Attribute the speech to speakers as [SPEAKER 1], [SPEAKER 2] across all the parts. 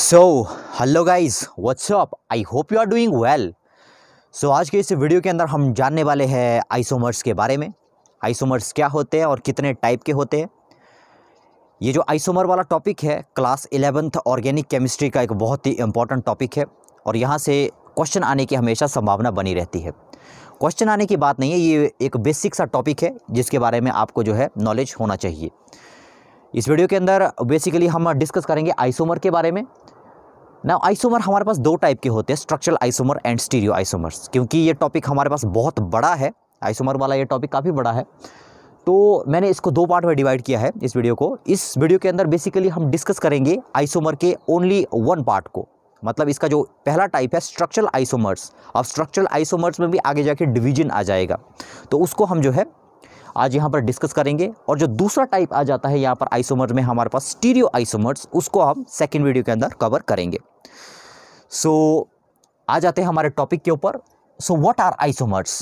[SPEAKER 1] So hello guys what's up I hope you are doing well so आज के इस video के अंदर हम जानने वाले हैं आइसोमर्स के बारे में आइसोमर्स क्या होते हैं और कितने टाइप के होते हैं ये जो आइसोमर वाला टॉपिक है क्लास इलेवेंथ ऑर्गेनिक केमिस्ट्री का एक बहुत ही इंपॉर्टेंट टॉपिक है और यहाँ से क्वेश्चन आने की हमेशा संभावना बनी रहती है क्वेश्चन आने की बात नहीं है ये एक बेसिक सा टॉपिक है जिसके बारे में आपको जो है नॉलेज होना चाहिए इस वीडियो के अंदर बेसिकली हम डिस्कस करेंगे आइसोमर के बारे में ना आइसोमर हमारे पास दो टाइप के होते हैं structural isomer and stereoisomers क्योंकि ये टॉपिक हमारे पास बहुत बड़ा है आइसोमर वाला ये टॉपिक काफ़ी बड़ा है तो मैंने इसको दो पार्ट में डिवाइड किया है इस वीडियो को इस वीडियो के अंदर बेसिकली हम डिस्कस करेंगे आइसोमर के ओनली वन पार्ट को मतलब इसका जो पहला टाइप है स्ट्रक्चरल आइसोमर्स अब स्ट्रक्चरल आइसोमर्स में भी आगे जाके डिवीजन आ जाएगा तो उसको हम जो है आज यहाँ पर डिस्कस करेंगे और जो दूसरा टाइप आ जाता है यहाँ पर आइसोमर में हमारे पास स्टीरियो आइसोमर्स उसको हम सेकेंड वीडियो के अंदर कवर करेंगे सो so, आ जाते हैं हमारे टॉपिक के ऊपर so what are isomers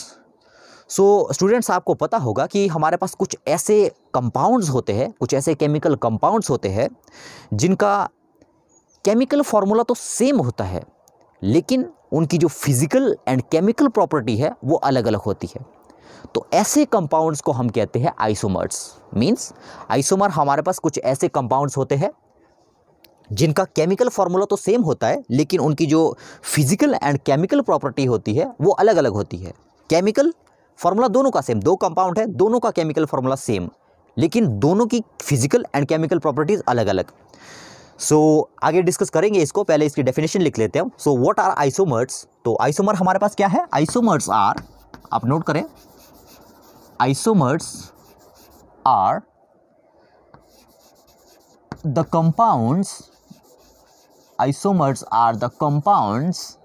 [SPEAKER 1] so students आपको पता होगा कि हमारे पास कुछ ऐसे कंपाउंड्स होते हैं कुछ ऐसे केमिकल कंपाउंड्स होते हैं जिनका केमिकल फार्मूला तो सेम होता है लेकिन उनकी जो फिज़िकल एंड केमिकल प्रॉपर्टी है वो अलग अलग होती है तो ऐसे कंपाउंड्स को हम कहते हैं आइसोमर्स मींस आइसोमर हमारे पास कुछ ऐसे कंपाउंड्स होते हैं जिनका केमिकल फार्मूला तो सेम होता है लेकिन उनकी जो फिजिकल एंड केमिकल प्रॉपर्टी होती है वो अलग अलग होती है केमिकल फार्मूला दोनों का सेम दो कंपाउंड है दोनों का केमिकल फार्मूला सेम लेकिन दोनों की फिजिकल एंड केमिकल प्रॉपर्टीज़ अलग अलग सो so, आगे डिस्कस करेंगे इसको पहले इसकी डेफिनेशन लिख लेते हैं सो व्हाट आर आइसोमर्स तो आइसोमर हमारे पास क्या है आइसोमर्स आर आप नोट करें isomers are the compounds isomers are the compounds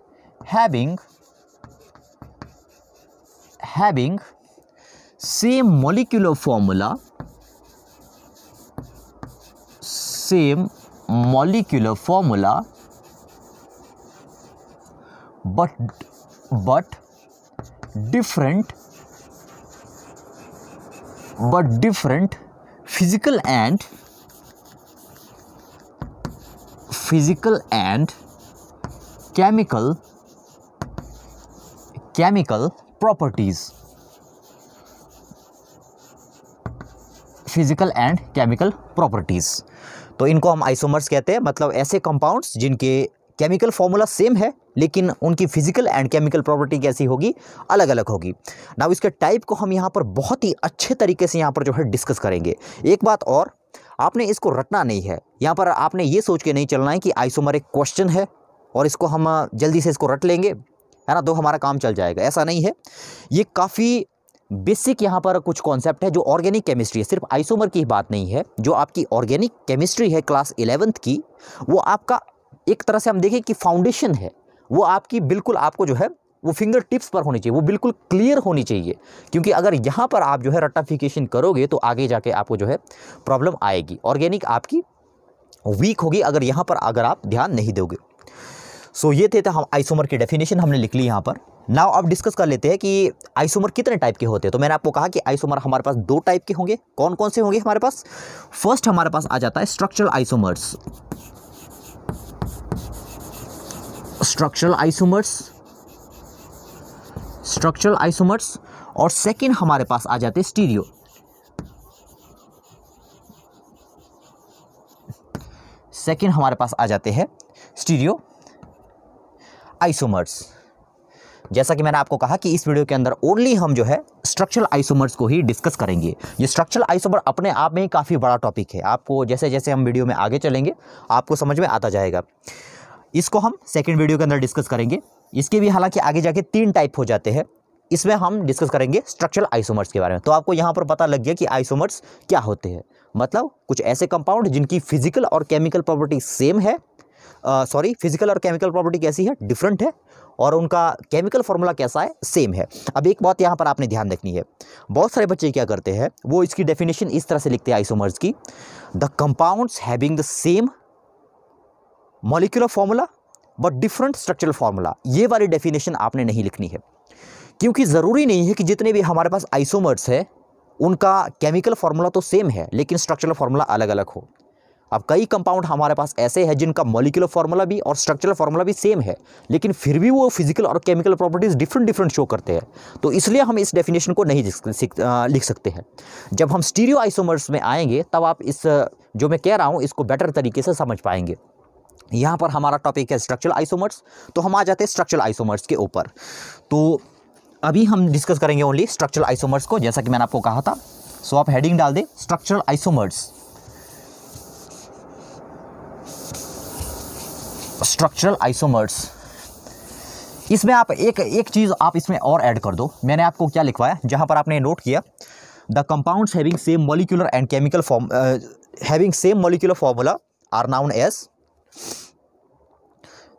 [SPEAKER 1] having having same molecular formula same molecular formula but but different but different physical and physical and chemical chemical properties physical and chemical properties तो इनको हम isomers कहते हैं मतलब ऐसे compounds जिनके chemical formula same है लेकिन उनकी फिजिकल एंड केमिकल प्रॉपर्टी कैसी होगी अलग अलग होगी ना इसके टाइप को हम यहाँ पर बहुत ही अच्छे तरीके से यहाँ पर जो है डिस्कस करेंगे एक बात और आपने इसको रटना नहीं है यहाँ पर आपने ये सोच के नहीं चलना है कि आइसोमर एक क्वेश्चन है और इसको हम जल्दी से इसको रट लेंगे है ना तो हमारा काम चल जाएगा ऐसा नहीं है ये काफ़ी बेसिक यहाँ पर कुछ कॉन्सेप्ट है जो ऑर्गेनिक केमिस्ट्री है सिर्फ आइसोमर की बात नहीं है जो आपकी ऑर्गेनिक केमिस्ट्री है क्लास इलेवेंथ की वो आपका एक तरह से हम देखें कि फाउंडेशन है वो आपकी बिल्कुल आपको जो है वो फिंगर टिप्स पर होनी चाहिए वो बिल्कुल क्लियर होनी चाहिए क्योंकि अगर यहाँ पर आप जो है रट्टाफिकेशन करोगे तो आगे जाके आपको जो है प्रॉब्लम आएगी ऑर्गेनिक आपकी वीक होगी अगर यहाँ पर अगर आप ध्यान नहीं दोगे सो so, ये थे हम आइसोमर की डेफिनेशन हमने लिख ली यहाँ पर नाउ अब डिस्कस कर लेते हैं कि आइसोमर कितने टाइप के होते हैं तो मैंने आपको कहा कि आइसोमर हमारे पास दो टाइप के होंगे कौन कौन से होंगे हमारे पास फर्स्ट हमारे पास आ जाता है structural isomers structural isomers structural isomers और सेकेंड हमारे पास आ जाते स्टीरियो सेकेंड हमारे पास आ जाते हैं स्टीरियो आइसोमर्स जैसा कि मैंने आपको कहा कि इस वीडियो के अंदर ओनली हम जो है स्ट्रक्चरल आइसोमर्स को ही डिस्कस करेंगे ये स्ट्रक्चरल आइसोमर अपने आप में ही काफ़ी बड़ा टॉपिक है आपको जैसे जैसे हम वीडियो में आगे चलेंगे आपको समझ में आता जाएगा इसको हम सेकेंड वीडियो के अंदर डिस्कस करेंगे इसके भी हालांकि आगे जाके तीन टाइप हो जाते हैं इसमें हम डिस्कस करेंगे स्ट्रक्चरल आइसोमर्स के बारे में तो आपको यहाँ पर पता लग गया कि आइसोमर्स क्या होते हैं मतलब कुछ ऐसे कंपाउंड जिनकी फिजिकल और केमिकल प्रॉपर्टी सेम है सॉरी फिजिकल और केमिकल प्रॉपर्टी कैसी है डिफरेंट है और उनका केमिकल फॉर्मूला कैसा है सेम है अब एक बात यहाँ पर आपने ध्यान रखनी है बहुत सारे बच्चे क्या करते हैं वो इसकी डेफिनेशन इस तरह से लिखते हैं आइसोमर्स की the compounds having the same molecular formula but different structural formula ये वाली डेफिनेशन आपने नहीं लिखनी है क्योंकि ज़रूरी नहीं है कि जितने भी हमारे पास आइसोमर्स है उनका केमिकल फार्मूला तो सेम है लेकिन स्ट्रक्चरल फार्मूला अलग अलग हो अब कई कंपाउंड हमारे पास ऐसे हैं जिनका मॉलिकुलर फार्मूला भी और स्ट्रक्चरल फार्मूला भी सेम है लेकिन फिर भी वो फिजिकल और chemical properties different different show करते हैं तो इसलिए हम इस डेफिनेशन को नहीं लिख सकते हैं जब हम स्टीरियो आइसोमर्स में आएंगे तब आप इस जो मैं कह रहा हूँ इसको बेटर तरीके से समझ पाएंगे यहाँ पर हमारा टॉपिक है स्ट्रक्चरल आइसोमर्स तो हम आ जाते हैं स्ट्रक्चरल आइसोमर्स के ऊपर तो अभी हम डिस्कस करेंगे ओनली स्ट्रक्चरल आइसोमर्स को जैसा कि मैंने आपको कहा था सो आप हेडिंग डाल दें स्ट्रक्चरल आइसोमर्स स्ट्रक्चरल आइसोमर्स इसमें आप एक एक चीज़ आप इसमें और ऐड कर दो मैंने आपको क्या लिखवाया जहाँ पर आपने नोट किया the compounds having same molecular and chemical form having same molecular formula are known as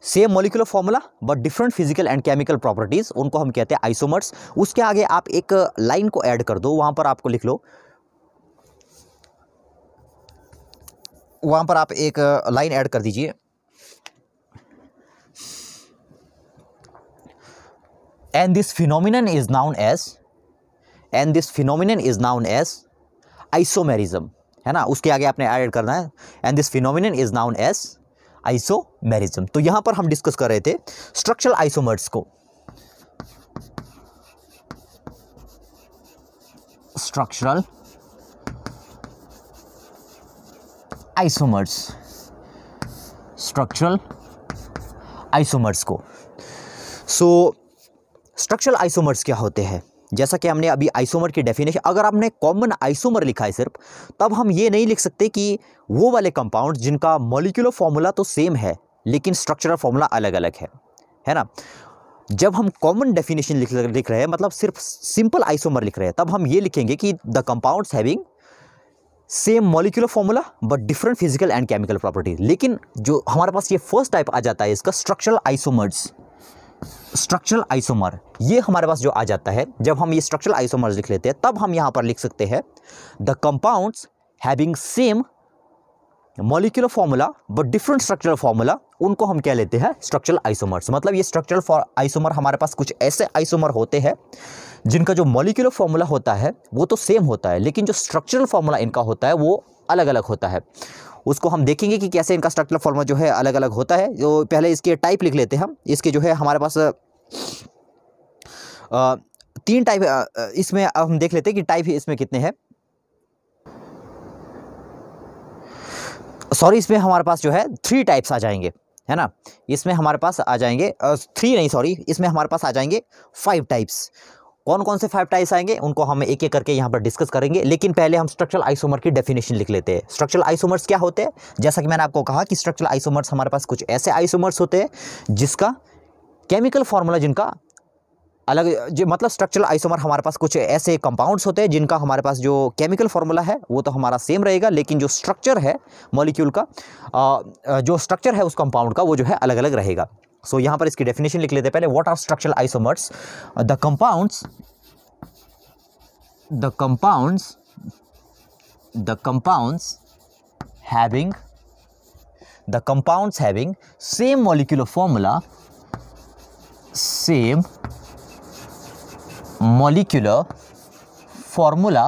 [SPEAKER 1] same molecular formula but different physical and chemical properties उनको हम कहते हैं आइसोमर्स उसके आगे आप एक लाइन को ऐड कर दो वहां पर आपको लिख लो वहां पर आप एक लाइन ऐड कर दीजिए and this phenomenon is known as and this phenomenon is known as isomerism है ना उसके आगे आपने ऐड करना है and this phenomenon is known as isomerism तो यहां पर हम डिस्कस कर रहे थे स्ट्रक्चरल आइसोमर्स को स्ट्रक्चरल आइसोमर्स स्ट्रक्चरल आइसोमर्स को सो स्ट्रक्चरल आइसोमर्स क्या होते हैं जैसा कि हमने अभी आइसोमर की डेफिनेशन अगर आपने कॉमन आइसोमर लिखा है सिर्फ तब हम ये नहीं लिख सकते कि वो वाले कंपाउंड जिनका मोलिकुलर फॉर्मूला तो सेम है लेकिन स्ट्रक्चरल फार्मूला अलग अलग है है ना जब हम कॉमन डेफिनेशन लिख लिख रहे हैं मतलब सिर्फ सिंपल आइसोमर लिख रहे हैं तब हम ये लिखेंगे कि the compounds having same molecular formula but different physical and chemical properties लेकिन जो हमारे पास ये फर्स्ट टाइप आ जाता है इसका स्ट्रक्चरल आइसोमर्स स्ट्रक्चरल आइसोमर ये हमारे पास जो आ जाता है जब हम ये स्ट्रक्चरल आइसोमर लिख लेते हैं तब हम यहाँ पर लिख सकते हैं the compounds having same molecular formula but different structural formula उनको हम क्या लेते हैं स्ट्रक्चरल आइसोमर्स मतलब ये स्ट्रक्चरल आइसोमर हमारे पास कुछ ऐसे आइसोमर होते हैं जिनका जो मॉलिकुलर फार्मूला होता है वो तो सेम होता है लेकिन जो स्ट्रक्चरल फार्मूला इनका होता है वो अलग अलग होता है उसको हम देखेंगे कि कैसे इनका स्ट्रक्चर फॉर्मा जो है अलग अलग होता है जो तो पहले इसके टाइप लिख लेते हैं हम इसके जो है हमारे पास तीन टाइप इसमें हम देख लेते हैं कि टाइप इसमें कितने हैं सॉरी इसमें हमारे पास जो है थ्री टाइप्स आ जाएंगे है ना इसमें हमारे पास आ जाएंगे थ्री नहीं सॉरी इसमें हमारे पास आ जाएंगे फाइव टाइप्स कौन कौन से फाइव टाइप्स आएंगे उनको हम एक एक करके यहाँ पर डिस्कस करेंगे लेकिन पहले हम स्ट्रक्चरल आइसोमर की डेफिनेशन लिख लेते हैं स्ट्रक्चरल आइसोमर्स क्या होते हैं जैसा कि मैंने आपको कहा कि स्ट्रक्चरल आइसोमर्स हमारे पास कुछ ऐसे आइसोमर्स होते हैं जिसका केमिकल फार्मूला जिनका अलग जो मतलब स्ट्रक्चरल आइसोमर हमारे पास कुछ ऐसे कंपाउंड्स होते हैं जिनका हमारे पास जो केमिकल फार्मूला है वो तो हमारा सेम रहेगा लेकिन जो स्ट्रक्चर है मॉलिक्यूल का आ, जो स्ट्रक्चर है उस कंपाउंड का वो जो है अलग अलग रहेगा सो so, यहाँ पर इसकी डेफिनेशन लिख लेते हैं पहले what are structural isomers the compounds the compounds the compounds having the compounds having same molecular formula same molecular formula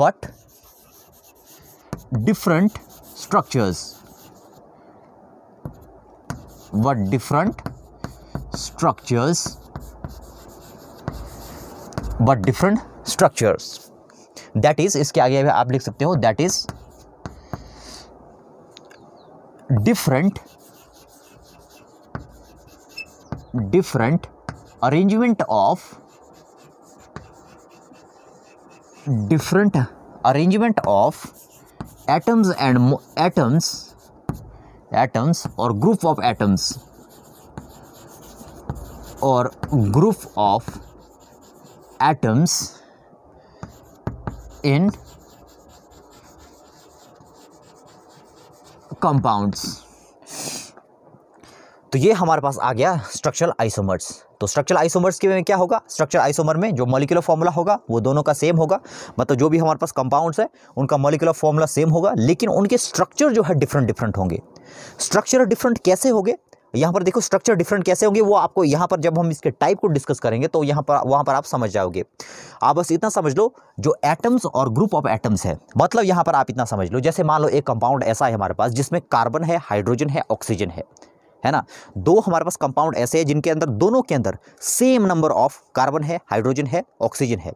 [SPEAKER 1] but different structures what different structures but different structures that is इसके आगे आप लिख सकते हो that is different different arrangement of different arrangement of atoms and atoms atoms or group of atoms or group of atoms in compounds तो ये हमारे पास आ गया स्ट्रक्चरल आइसोमर्स तो स्ट्रक्चर आइसोमर्स के में क्या होगा स्ट्रक्चर आइसोमर में जो मोलिकुलर फॉर्मूला होगा वो दोनों का सेम होगा मतलब जो भी हमारे पास कंपाउंड्स है उनका मोलिकुलर फॉर्मूला सेम होगा लेकिन उनके स्ट्रक्चर जो है डिफरेंट डिफरेंट होंगे स्ट्रक्चर डिफरेंट कैसे होंगे यहाँ पर देखो स्ट्रक्चर डिफरेंट कैसे होंगे वो आपको यहाँ पर जब हम इसके टाइप को डिस्कस करेंगे तो यहाँ पर वहाँ पर आप समझ जाओगे आप बस इतना समझ लो जो एटम्स और ग्रुप ऑफ एटम्स है मतलब यहाँ पर आप इतना समझ लो जैसे मान लो एक कंपाउंड ऐसा है हमारे पास जिसमें कार्बन है हाइड्रोजन है ऑक्सीजन है है ना दो हमारे पास कंपाउंड ऐसे हैं जिनके अंदर दोनों के अंदर सेम नंबर ऑफ कार्बन है हाइड्रोजन है ऑक्सीजन है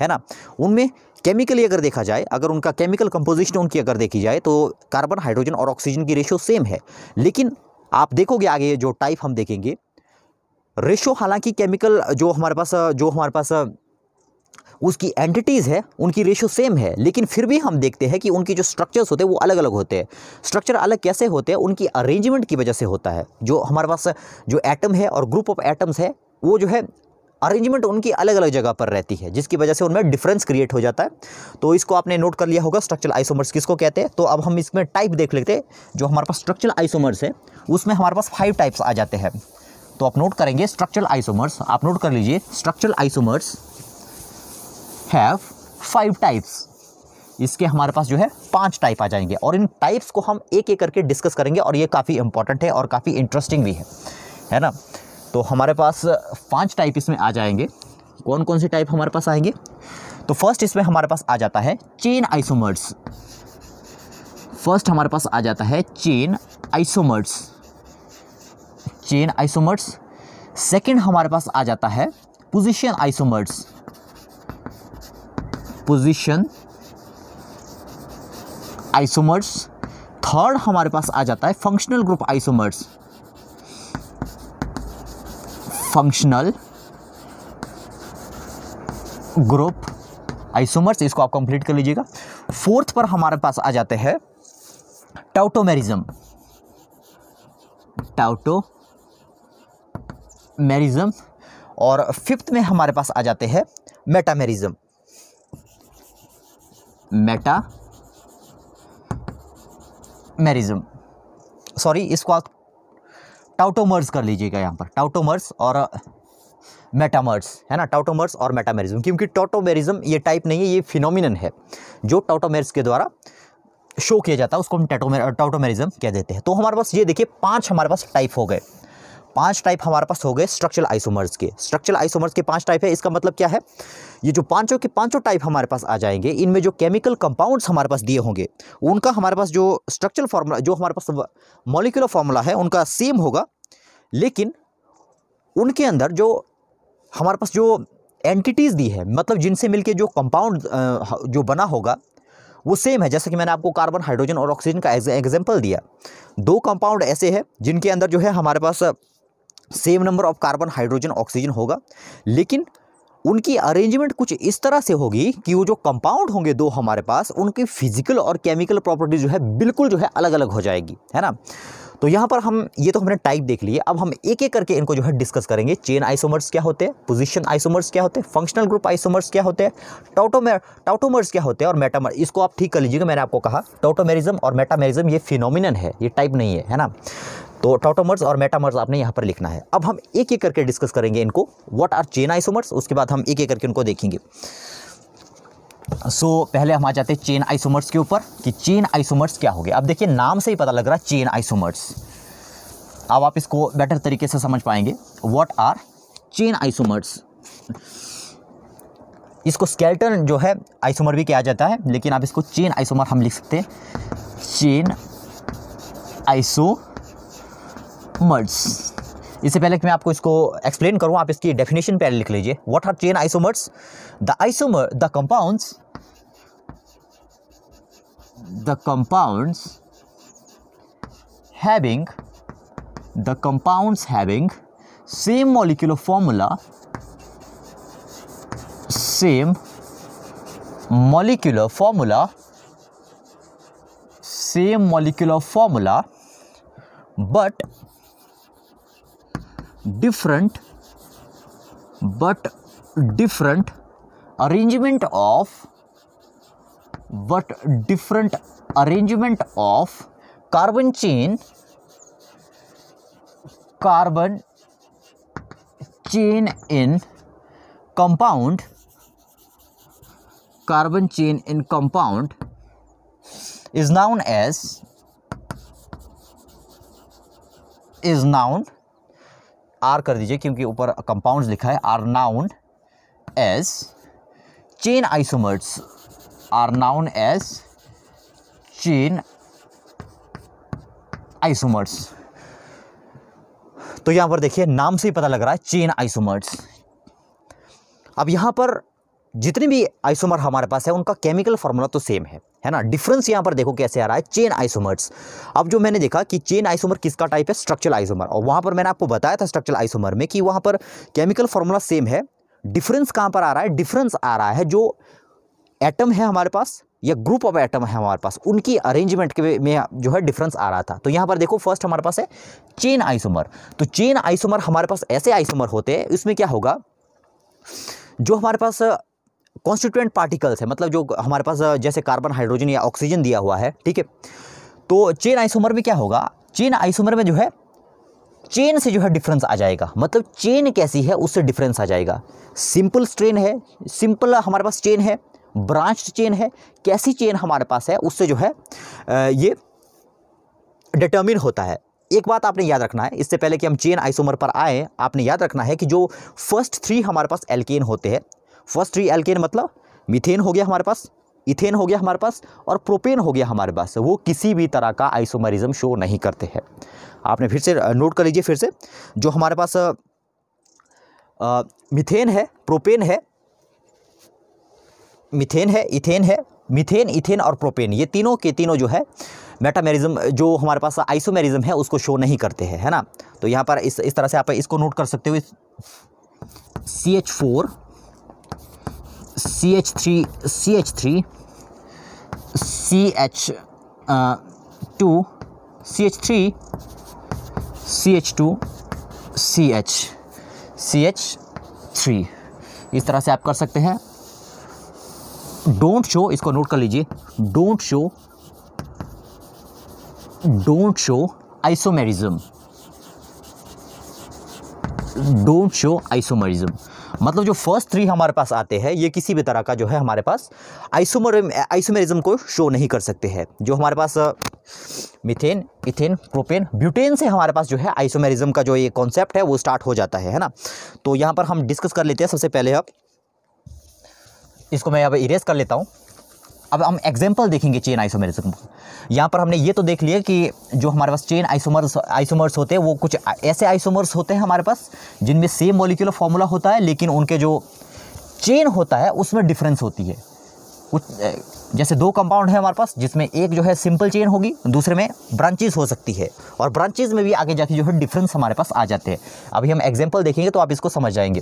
[SPEAKER 1] है ना उनमें केमिकली अगर देखा जाए अगर उनका केमिकल कंपोजिशन उनकी अगर देखी जाए तो कार्बन हाइड्रोजन और ऑक्सीजन की रेशियो सेम है लेकिन आप देखोगे आगे जो टाइप हम देखेंगे रेशो हालांकि केमिकल जो हमारे पास जो हमारे पास उसकी एंटिटीज़ है उनकी रेशो सेम है लेकिन फिर भी हम देखते हैं कि उनकी जो स्ट्रक्चर्स होते हैं वो अलग अलग होते हैं स्ट्रक्चर अलग कैसे होते हैं उनकी अरेंजमेंट की वजह से होता है जो हमारे पास जो एटम है और ग्रुप ऑफ एटम्स है वो जो है अरेंजमेंट उनकी अलग अलग जगह पर रहती है जिसकी वजह से उनमें डिफरेंस क्रिएट हो जाता है तो इसको आपने नोट कर लिया होगा स्ट्रक्चरल आइसोमर्स किसको कहते हैं तो अब हम इसमें टाइप देख लेते हैं जो हमारे पास स्ट्रक्चरल आइसोमर्स है उसमें हमारे पास फाइव टाइप्स आ जाते हैं तो आप नोट करेंगे स्ट्रक्चरल आइसोमर्स आप नोट कर लीजिए structural isomers have five types इसके हमारे पास जो है पांच टाइप आ जाएंगे और इन टाइप्स को हम एक एक करके डिस्कस करेंगे और ये काफ़ी इंपॉर्टेंट है और काफ़ी इंटरेस्टिंग भी है है ना तो हमारे पास पांच टाइप इसमें आ जाएंगे कौन कौन से टाइप हमारे पास आएंगे तो फर्स्ट इसमें हमारे पास आ जाता है चेन आइसोमर्स फर्स्ट हमारे पास आ जाता है chain isomers chain isomers second हमारे पास आ जाता है position isomers position isomers third हमारे पास आ जाता है functional group isomers functional group isomers इसको आप कंप्लीट कर लीजिएगा फोर्थ पर हमारे पास आ जाते हैं टाउटोमेरिज्म टाउटो मेरिज्म और फिफ्थ में हमारे पास आ जाते हैं मेटामेरिज्म मेटा मेरिज्म सॉरी इसको आप टाउटोमर्स कर लीजिएगा यहाँ पर टाउटोमर्स और मेटामर्स है ना टाउटोमर्स और मेटामेरिज्म क्योंकि टोटोमेरिज्म ये टाइप नहीं है ये फिनोमिनन है जो टाउटोमेर्स के द्वारा शो किया जाता है उसको हम टाउटोमेरिज्म कह देते हैं तो हमारे पास ये देखिए पांच हमारे पास टाइप हो गए पांच टाइप हमारे पास हो गए स्ट्रक्चरल आइसोमर्स के स्ट्रक्चरल आइसोमर्स के पांच टाइप है इसका मतलब क्या है ये जो पांचों के पांचों टाइप हमारे पास आ जाएंगे इनमें जो केमिकल कंपाउंड्स हमारे पास दिए होंगे उनका हमारे पास जो स्ट्रक्चरल फार्मूला जो हमारे पास मोलिकुलर फार्मूला है उनका सेम होगा लेकिन उनके अंदर जो हमारे पास जो एंटिटीज़ दी है मतलब जिनसे मिलकर जो कंपाउंड जो बना होगा वो सेम है जैसे कि मैंने आपको कार्बन हाइड्रोजन और ऑक्सीजन का एग्जाम्पल दिया दो कंपाउंड ऐसे है जिनके अंदर जो है हमारे पास same number of carbon hydrogen oxygen होगा लेकिन उनकी अरेंजमेंट कुछ इस तरह से होगी कि वो जो कंपाउंड होंगे दो हमारे पास उनकी फिजिकल और केमिकल प्रॉपर्टीज जो है बिल्कुल जो है अलग अलग हो जाएगी है ना तो यहाँ पर हम ये तो हमने टाइप देख लिए अब हम एक एक करके इनको जो है डिस्कस करेंगे चेन आइसोमर्स क्या होते हैं पोजीशन आइसोमर्स क्या होते हैं फंक्शनल ग्रुप आइसोमर्स क्या होते हैं टोटोमे टाउटोमर्स क्या होते हैं और मेटामर इसको आप ठीक कर लीजिएगा मैंने आपको कहा टोटोमेरिज्म और मेटामेरिज्म ये फिनोमिनन है ये टाइप नहीं है है ना तो टोटोमर्स और मेटामर्स आपने यहाँ पर लिखना है अब हम एक एक करके डिस्कस करेंगे इनको व्हाट आर चेन आइसोमर्स उसके बाद हम एक एक करके उनको देखेंगे सो so, पहले हम आ जाते हैं चेन आइसोमर्स के ऊपर कि चेन आइसोमर्स क्या हो गया अब देखिए नाम से ही पता लग रहा है चेन आइसोमर्स अब आप इसको बेटर तरीके से समझ पाएंगे वॉट आर चेन आइसोमर्स इसको स्केल्टन जो है आइसोमर भी किया जाता है लेकिन आप इसको चेन आइसोमर हम लिख सकते हैं चेन आइसो आइसोमर्स इससे पहले कि मैं आपको इसको एक्सप्लेन करूँ आप इसकी डेफिनेशन पहले लिख लीजिए what are chain isomers the isomer the compound the compound having the compound having same molecular formula same molecular formula same molecular formula but different but different arrangement of but different arrangement of carbon chain carbon chain in compound carbon chain in compound is known as is known are कर दीजिए क्योंकि ऊपर compounds लिखा है are known as chain isomers are known as chain isomers तो यहां पर देखिए नाम से ही पता लग रहा है चेन आइसोमर्स अब यहां पर जितने भी आइसोमर हमारे पास है उनका केमिकल फार्मूला तो सेम है है ना डिफरेंस यहाँ पर देखो कैसे आ रहा है चेन आइसोमर्स अब जो मैंने देखा कि चेन आइसोमर किसका टाइप है स्ट्रक्चरल आइसोमर और वहाँ पर मैंने आपको बताया था स्ट्रक्चरल आइसोमर में कि वहाँ पर केमिकल फॉर्मूला सेम है डिफरेंस कहाँ पर आ रहा है डिफरेंस आ रहा है जो एटम है हमारे पास या ग्रुप ऑफ एटम है हमारे पास उनकी अरेंजमेंट के में जो है डिफरेंस आ रहा था तो यहाँ पर देखो फर्स्ट हमारे पास है चेन आइसोमर तो चेन आइसोमर हमारे पास ऐसे आइसोमर होते हैं इसमें क्या होगा जो हमारे पास कॉन्स्टिट्यूंट पार्टिकल्स है मतलब जो हमारे पास जैसे कार्बन हाइड्रोजन या ऑक्सीजन दिया हुआ है ठीक है तो चेन आइसोमर में क्या होगा चेन आइसोमर में जो है चेन से जो है डिफरेंस आ जाएगा मतलब चेन कैसी है उससे डिफरेंस आ जाएगा सिंपल स्ट्रेन है सिंपल हमारे पास चेन है ब्रांच चेन है कैसी चेन हमारे पास है उससे जो है ये डिटर्मिन होता है एक बात आपने याद रखना है इससे पहले कि हम चेन आइसोमर पर आए आपने याद रखना है कि जो फर्स्ट थ्री हमारे पास एल्केन होते हैं फर्स्ट थ्री एल्केन मतलब मिथेन हो गया हमारे पास इथेन हो गया हमारे पास और प्रोपेन हो गया हमारे पास वो किसी भी तरह का आइसोमरिज्म शो नहीं करते हैं आपने फिर से नोट कर लीजिए फिर से जो हमारे पास आ, मिथेन है प्रोपेन है मिथेन है इथेन है मिथेन इथेन और प्रोपेन ये तीनों के तीनों जो है मेटामेरिज्म जो हमारे पास आइसोमेरिज्म है उसको शो नहीं करते हैं है ना तो यहाँ पर इस इस तरह से आप इसको नोट कर सकते हो C H four C H three C H three C H two C H three C H two C H C H three इस तरह से आप कर सकते हैं डोंट शो इसको नोट कर लीजिए don't show don't show isomerism don't show isomerism मतलब जो फर्स्ट थ्री हमारे पास आते हैं ये किसी भी तरह का जो है हमारे पास आइसोमर आइसोमेरिज्म को शो नहीं कर सकते हैं जो हमारे पास मिथेन इथेन प्रोपेन ब्यूटेन से हमारे पास जो है आइसोमेरिज्म का जो ये कॉन्सेप्ट है वो स्टार्ट हो जाता है है ना तो यहाँ पर हम डिस्कस कर लेते हैं सबसे पहले अब इसको मैं अब इरेज कर लेता हूँ अब हम एग्जाम्पल देखेंगे चेन आइसोमर्स यहाँ पर हमने ये तो देख लिया कि जो हमारे पास चेन आइसोमर्स आइसोमर्स होते हैं वो कुछ ऐसे आइसोमर्स होते हैं हमारे पास जिनमें सेम मोलिकुलर फॉर्मूला होता है लेकिन उनके जो चेन होता है उसमें डिफरेंस होती है कुछ जैसे दो कंपाउंड है हमारे पास जिसमें एक जो है सिंपल चेन होगी दूसरे में ब्रांचेज हो सकती है और ब्रांचेज में भी आगे जाके जो है डिफरेंस हमारे पास आ जाते हैं अभी हम एग्जाम्पल देखेंगे तो आप इसको समझ जाएंगे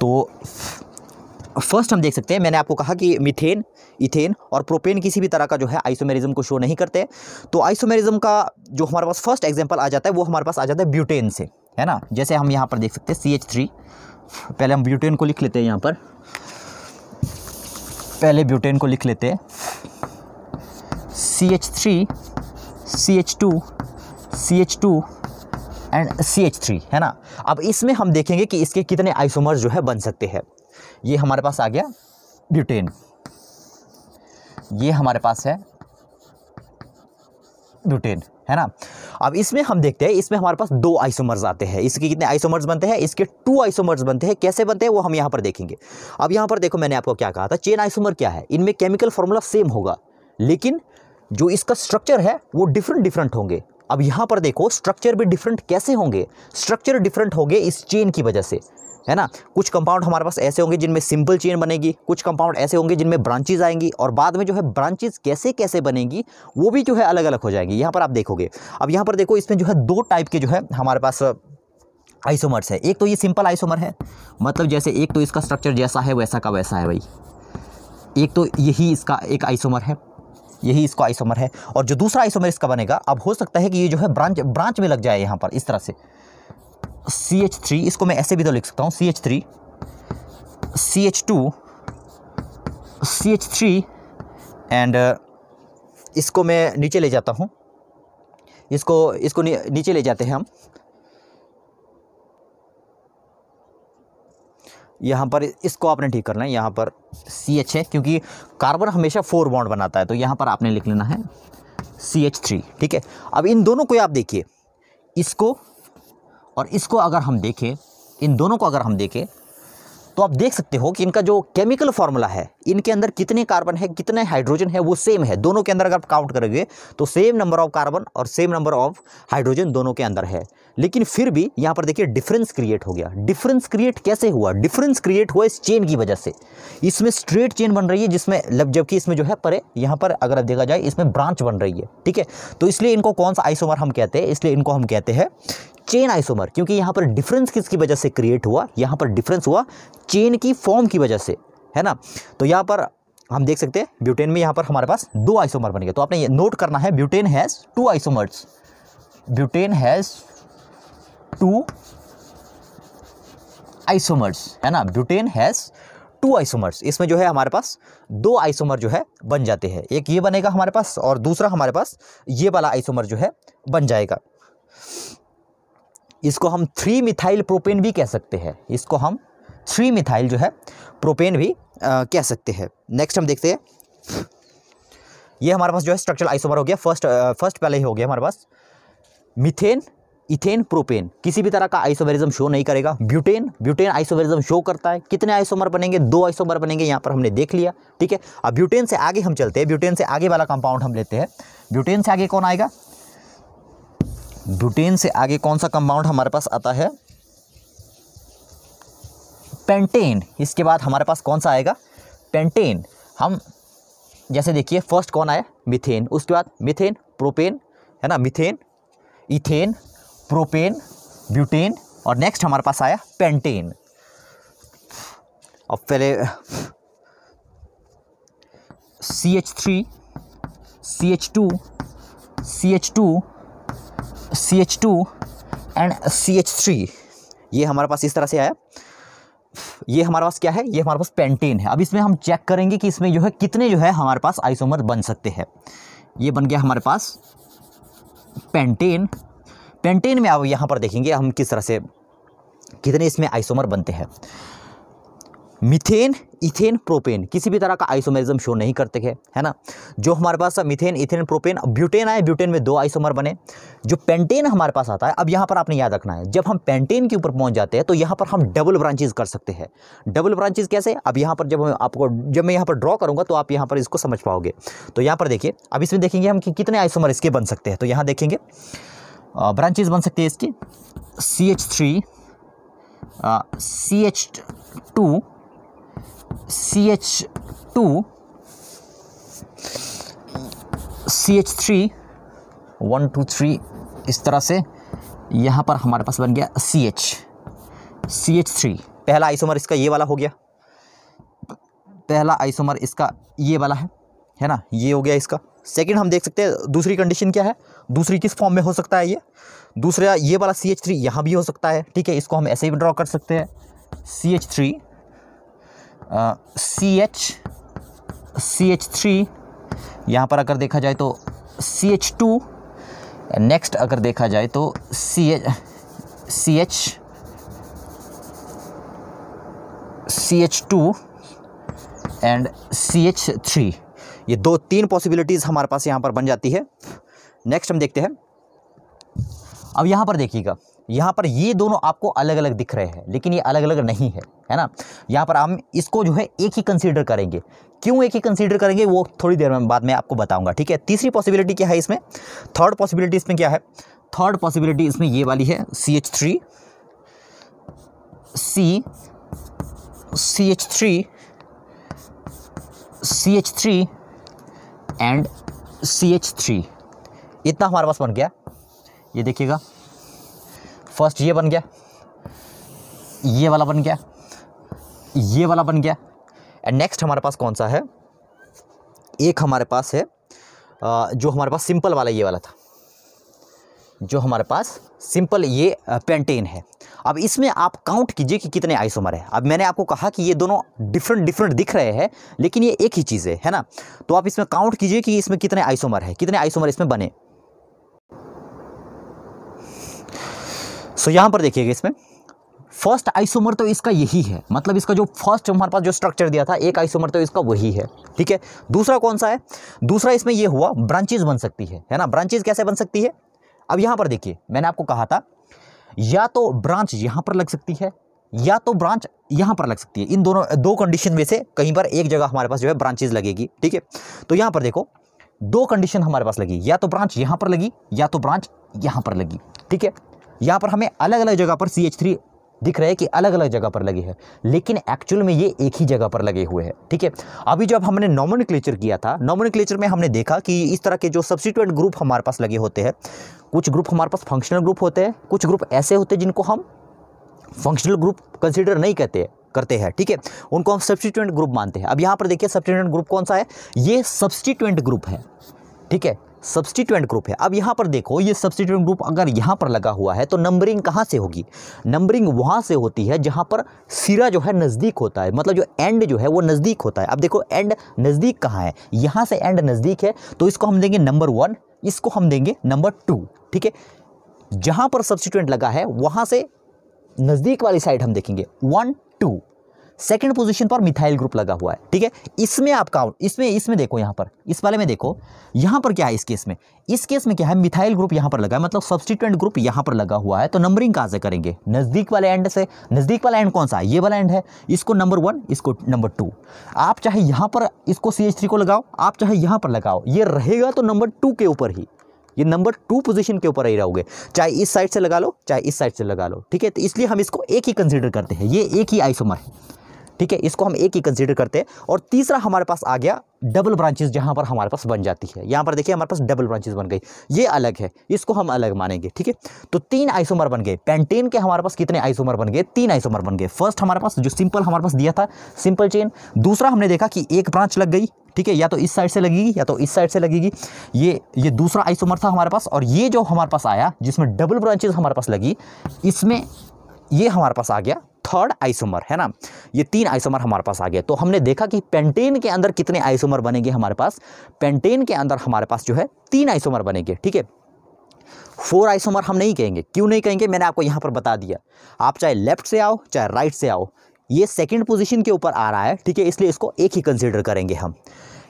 [SPEAKER 1] तो फर्स्ट हम देख सकते हैं मैंने आपको कहा कि मिथेन इथेन और प्रोपेन किसी भी तरह का जो है आइसोमेरिज्म को शो नहीं करते तो आइसोमेरिज्म का जो हमारे पास फर्स्ट एग्जाम्पल आ जाता है वो हमारे पास आ जाता है ब्यूटेन से है ना जैसे हम यहाँ पर देख सकते हैं सी एच थ्री पहले हम ब्यूटेन को लिख लेते हैं यहाँ पर पहले ब्यूटेन को लिख लेते हैं C H three C H two C H two and C H three है ना अब इसमें हम देखेंगे कि इसके कितने आइसोमर्स जो है बन सकते हैं ये हमारे पास आ गया ब्यूटेन ये हमारे पास है ब्यूटेन है ना अब इसमें हम देखते हैं इसमें हमारे पास दो आइसोमर्स आते हैं इसके कितने आइसोमर्स बनते हैं इसके टू आइसोमर्स बनते हैं कैसे बनते हैं वो हम यहाँ पर देखेंगे अब यहाँ पर देखो मैंने आपको क्या कहा था चेन आइसोमर क्या है इनमें केमिकल फॉर्मूला सेम होगा लेकिन जो इसका स्ट्रक्चर है वो डिफरेंट डिफरेंट होंगे अब यहाँ पर देखो स्ट्रक्चर भी डिफरेंट कैसे होंगे स्ट्रक्चर डिफरेंट होंगे इस चेन की वजह से है ना कुछ कंपाउंड हमारे पास ऐसे होंगे जिनमें सिंपल चेन बनेगी कुछ कंपाउंड ऐसे होंगे जिनमें ब्रांचेज आएंगी और बाद में जो है ब्रांचेज कैसे कैसे बनेंगी वो भी जो है अलग अलग हो जाएंगी यहाँ पर आप देखोगे अब यहाँ पर देखो इसमें जो है दो टाइप के जो है हमारे पास आइसोमर्स uh, है एक तो ये सिंपल आइसोमर है मतलब जैसे एक तो इसका स्ट्रक्चर जैसा है वैसा का वैसा है भाई एक तो यही इसका एक आइसोमर है यही इसका आइसोमर है और जो दूसरा आइसोमर इसका बनेगा अब हो सकता है कि ये जो है ब्रांच ब्रांच में लग जाए यहाँ पर इस तरह से सी एच थ्री इसको मैं ऐसे भी तो लिख सकता हूँ C H three C H two C H three and इसको मैं नीचे ले जाता हूँ इसको इसको नी, नीचे ले जाते हैं हम यहाँ पर इसको आपने ठीक करना है यहाँ पर सी एच है क्योंकि कार्बन हमेशा फोर बॉन्ड बनाता है तो यहाँ पर आपने लिख लेना है सी एच थ्री ठीक है अब इन दोनों को आप देखिए इसको और इसको अगर हम देखें इन दोनों को अगर हम देखें तो आप देख सकते हो कि इनका जो केमिकल फार्मूला है इनके अंदर कितने कार्बन है कितने हाइड्रोजन है वो सेम है दोनों के अंदर अगर आप काउंट करेंगे तो सेम नंबर ऑफ कार्बन और सेम नंबर ऑफ हाइड्रोजन दोनों के अंदर है लेकिन फिर भी यहाँ पर देखिए डिफरेंस क्रिएट हो गया डिफरेंस क्रिएट कैसे हुआ डिफरेंस क्रिएट हुआ इस चेन की वजह से इसमें स्ट्रेट चेन बन रही है जिसमें जबकि इसमें जो है परे यहाँ पर अगर आप देखा जाए इसमें ब्रांच बन रही है ठीक है तो इसलिए इनको कौन सा आइसोमर हम कहते हैं इसलिए इनको हम कहते हैं चेन आइसोमर क्योंकि यहाँ पर डिफरेंस किसकी वजह से क्रिएट हुआ यहाँ पर डिफरेंस हुआ चेन की फॉर्म की वजह से है ना तो यहाँ पर हम देख सकते हैं ब्यूटेन में यहाँ पर हमारे पास दो आइसोमर बन गए तो आपने ये नोट करना है butane has two isomers butane has two isomers है ना ब्यूटेन हैज़ टू आइसोमर्स इसमें जो है हमारे पास दो आइसोमर जो है बन जाते हैं एक ये बनेगा हमारे पास और दूसरा हमारे पास ये वाला आइसोमर जो है बन जाएगा इसको हम थ्री मिथाइल प्रोपेन भी कह सकते हैं इसको हम थ्री मिथाइल जो है प्रोपेन भी आ, कह सकते हैं नेक्स्ट हम देखते हैं ये हमारे पास जो है स्ट्रक्चरल आइसोमर हो गया फर्स्ट फर्स्ट पहले ही हो गया हमारे पास मिथेन इथेन प्रोपेन किसी भी तरह का आइसोमेरिज्म शो नहीं करेगा ब्यूटेन ब्यूटेन आइसोमेरिज्म शो करता है कितने आइसोमर बनेंगे दो आइसोमर बनेंगे यहाँ पर हमने देख लिया ठीक है अब ब्यूटेन से आगे हम चलते हैं ब्यूटेन से आगे वाला कंपाउंड हम लेते हैं ब्यूटेन से आगे कौन आएगा ब्यूटेन से आगे कौन सा कंपाउंड हमारे पास आता है पेंटेन इसके बाद हमारे पास कौन सा आएगा पेंटेन हम जैसे देखिए फर्स्ट कौन आया मिथेन उसके बाद मिथेन प्रोपेन है ना मिथेन इथेन प्रोपेन ब्यूटेन और नेक्स्ट हमारे पास आया पेंटेन और पहले C H three C H two C H two C H two and C H three ये हमारे पास इस तरह से आया ये हमारे पास क्या है ये हमारे पास पेंटेन है अब इसमें हम चेक करेंगे कि इसमें जो है कितने जो है हमारे पास आइसोमर बन सकते हैं ये बन गया हमारे पास पेंटेन पेंटेन में आप यहाँ पर देखेंगे हम किस तरह से कितने इसमें आइसोमर बनते हैं मिथेन इथेन प्रोपेन किसी भी तरह का आइसोमेरिज्म शो नहीं करते हैं है ना जो हमारे पास मिथेन इथेन प्रोपेन ब्यूटेन आए ब्यूटेन में दो आइसोमर बने जो पेंटेन हमारे पास आता है अब यहाँ पर आपने याद रखना है जब हम पेंटेन के ऊपर पहुँच जाते हैं तो यहाँ पर हम डबल ब्रांचेज कर सकते हैं डबल ब्रांचेज कैसे अब यहाँ पर जब हम आपको जब मैं यहाँ पर ड्रॉ करूँगा तो आप यहाँ पर इसको समझ पाओगे तो यहाँ पर देखिए अब इसमें देखेंगे हम कि कितने आइसोमर इसके बन सकते हैं तो यहाँ देखेंगे ब्रांचेज बन सकती है इसकी C H three C H two C H two C H three one two three इस तरह से यहाँ पर हमारे पास बन गया C H C H three पहला आइसोमर इसका ये वाला हो गया पहला आइसोमर इसका ये वाला है है ना ये हो गया इसका सेकंड हम देख सकते हैं दूसरी कंडीशन क्या है दूसरी किस फॉर्म में हो सकता है ये दूसरा ये वाला सी एच थ्री यहाँ भी हो सकता है ठीक है इसको हम ऐसे भी ड्रॉ कर सकते हैं C H three C H C H three यहाँ पर अगर देखा जाए तो सी एच टू नेक्स्ट अगर देखा जाए तो C H C H C H two and C H three ये दो तीन पॉसिबिलिटीज़ हमारे पास यहाँ पर बन जाती है नेक्स्ट हम देखते हैं अब यहाँ पर देखिएगा यहाँ पर ये दोनों आपको अलग अलग दिख रहे हैं लेकिन ये अलग अलग नहीं है है ना यहाँ पर हम इसको जो है एक ही कंसीडर करेंगे क्यों एक ही कंसीडर करेंगे वो थोड़ी देर में बाद में आपको बताऊंगा ठीक है तीसरी पॉसिबिलिटी क्या है इसमें थर्ड पॉसिबिलिटी इसमें क्या है थर्ड पॉसिबिलिटी इसमें ये वाली है C H three C C H three C H three and C H three इतना हमारे पास बन गया ये देखिएगा फर्स्ट ये बन गया ये वाला बन गया ये वाला बन गया एंड नेक्स्ट हमारे पास कौन सा है एक हमारे पास है जो हमारे पास सिंपल वाला ये वाला था जो हमारे पास सिंपल ये पेंटेन है अब इसमें आप काउंट कीजिए कि कितने आइसोमर है अब मैंने आपको कहा कि ये दोनों डिफरेंट डिफरेंट दिख रहे हैं लेकिन ये एक ही चीज़ है है ना तो आप इसमें काउंट कीजिए कि इसमें कितने आइसोमर है कितने आइसोमर इसमें बने सो so, यहाँ पर देखिएगा इसमें फर्स्ट आइसोमर तो इसका यही है मतलब इसका जो फर्स्ट हमारे पास जो स्ट्रक्चर दिया था एक आइसोमर तो इसका वही है ठीक है दूसरा कौन सा है दूसरा इसमें ये हुआ ब्रांचेज बन सकती है है ना ब्रांचेज कैसे बन सकती है अब यहाँ पर देखिए मैंने आपको कहा था या तो ब्रांच यहाँ पर लग सकती है या तो ब्रांच यहाँ पर लग सकती है इन दोनों दो कंडीशन में से कहीं पर एक जगह हमारे पास जो है ब्रांचेज लगेगी ठीक है तो यहाँ पर देखो दो कंडीशन हमारे पास लगी या तो ब्रांच यहाँ पर लगी या तो ब्रांच यहाँ पर लगी ठीक है यहाँ पर हमें अलग अलग जगह पर सी एच थ्री दिख रहा है कि अलग अलग जगह पर लगे हैं लेकिन एक्चुअल में ये एक ही जगह पर लगे हुए हैं ठीक है अभी जब हमने नॉमन किया था नॉमन में हमने देखा कि इस तरह के जो सब्सिट्यूएंट ग्रुप हमारे पास लगे होते हैं कुछ ग्रुप हमारे पास फंक्शनल ग्रुप होते हैं कुछ ग्रुप ऐसे होते हैं जिनको हम फंक्शनल ग्रुप कंसिडर नहीं कहते करते हैं ठीक है थीके? उनको हम सब्सटीट्यूंट ग्रुप मानते हैं अब यहाँ पर देखिए सब्सटीट्यूएंट ग्रुप कौन सा है ये सब्सटीट्यूएंट ग्रुप है ठीक है सब्सटीट्यूएंट ग्रुप है अब यहाँ पर देखो ये सब्सटीट्यूएंट ग्रुप अगर यहाँ पर लगा हुआ है तो नंबरिंग कहाँ से होगी नंबरिंग वहाँ से होती है जहाँ पर सिरा जो है नज़दीक होता है मतलब जो एंड जो है वो नज़दीक होता है अब देखो एंड नज़दीक कहाँ है यहाँ से एंड नज़दीक है तो इसको हम देंगे नंबर वन इसको हम देंगे नंबर टू ठीक है जहाँ पर सब्सटीट्यूएंट लगा है वहाँ से नज़दीक वाली साइड हम देखेंगे वन टू सेकंड पोजीशन पर मिथाइल ग्रुप लगा हुआ है ठीक है इसमें आप काउंट इसमें इसमें देखो यहाँ पर इस वाले में देखो यहाँ पर क्या है इस केस में इस केस में क्या है मिथाइल ग्रुप यहाँ पर लगा है मतलब सब्सटीट्यूंट ग्रुप यहाँ पर लगा हुआ है तो नंबरिंग कहाँ से करेंगे नज़दीक वाले एंड से नज़दीक वाला एंड कौन सा है ये वाला एंड है इसको नंबर वन इसको नंबर टू आप चाहे यहाँ पर इसको सी को लगाओ आप चाहे यहाँ पर लगाओ ये रहेगा तो नंबर टू के ऊपर ही ये नंबर टू पोजीशन के ऊपर ही रहोगे चाहे इस साइड से लगा लो चाहे इस साइड से लगा लो ठीक है तो इसलिए हम इसको एक ही कंसीडर करते हैं ये एक ही आइसोमर है ठीक है इसको हम एक ही कंसिडर करते हैं और तीसरा हमारे पास आ गया डबल ब्रांचेस जहां पर हमारे पास बन जाती है यहाँ पर देखिए हमारे पास डबल ब्रांचेस बन गई ये अलग है इसको हम अलग मानेंगे ठीक है तो तीन आइसोमर बन गए पेंटेन के हमारे पास कितने आइसोमर बन गए तीन आइसोमर बन गए फर्स्ट हमारे पास जो सिंपल हमारे पास दिया था सिंपल चेन दूसरा हमने देखा कि एक ब्रांच लग गई ठीक है या तो इस साइड से लगेगी या तो इस साइड से लगेगी ये ये दूसरा आइसोमर था हमारे पास और ये जो हमारे पास आया जिसमें डबल ब्रांचेज हमारे पास लगी इसमें ये हमारे पास आ गया थर्ड आइसोमर है ना ये तीन आइसोमर हमारे पास आ गया तो हमने देखा कि पेंटेन के अंदर कितने आइसोमर बनेंगे हमारे पास पेंटेन के अंदर हमारे पास जो है तीन आइसोमर बनेंगे ठीक है फोर आइसोमर हम नहीं कहेंगे क्यों नहीं कहेंगे मैंने आपको यहाँ पर बता दिया आप चाहे लेफ्ट से आओ चाहे राइट से आओ ये सेकेंड पोजिशन के ऊपर आ रहा है ठीक है इसलिए इसको एक ही कंसिडर करेंगे हम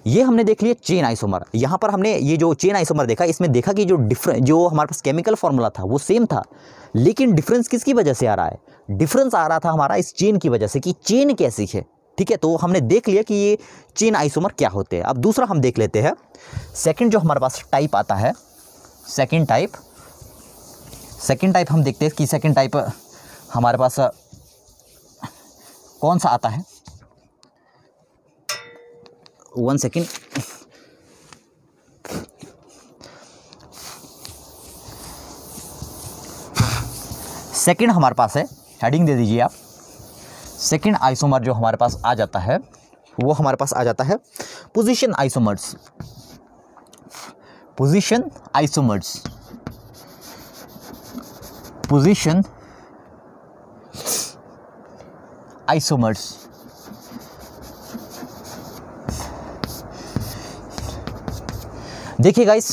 [SPEAKER 1] ये हमने देख लिया चेन आइसोमर यहाँ पर हमने ये जो चेन आइसोमर देखा इसमें देखा कि जो डिफरेंट जो हमारे पास केमिकल फॉर्मूला था वो सेम था लेकिन डिफरेंस किसकी वजह से आ रहा है डिफरेंस आ रहा था हमारा इस चेन की वजह से कि चेन कैसी है ठीक है तो हमने देख लिया कि ये चेन आइसोमर क्या होते हैं अब दूसरा हम देख लेते हैं सेकेंड जो हमारे पास टाइप आता है सेकेंड टाइप सेकेंड टाइप हम देखते हैं कि सेकेंड टाइप हमारे पास कौन सा आता है वन सेकेंड सेकेंड हमारे पास है हेडिंग दे दीजिए आप सेकेंड आइसोमर जो हमारे पास आ जाता है वो हमारे पास आ जाता है position isomers position isomers position isomers देखिए गाइस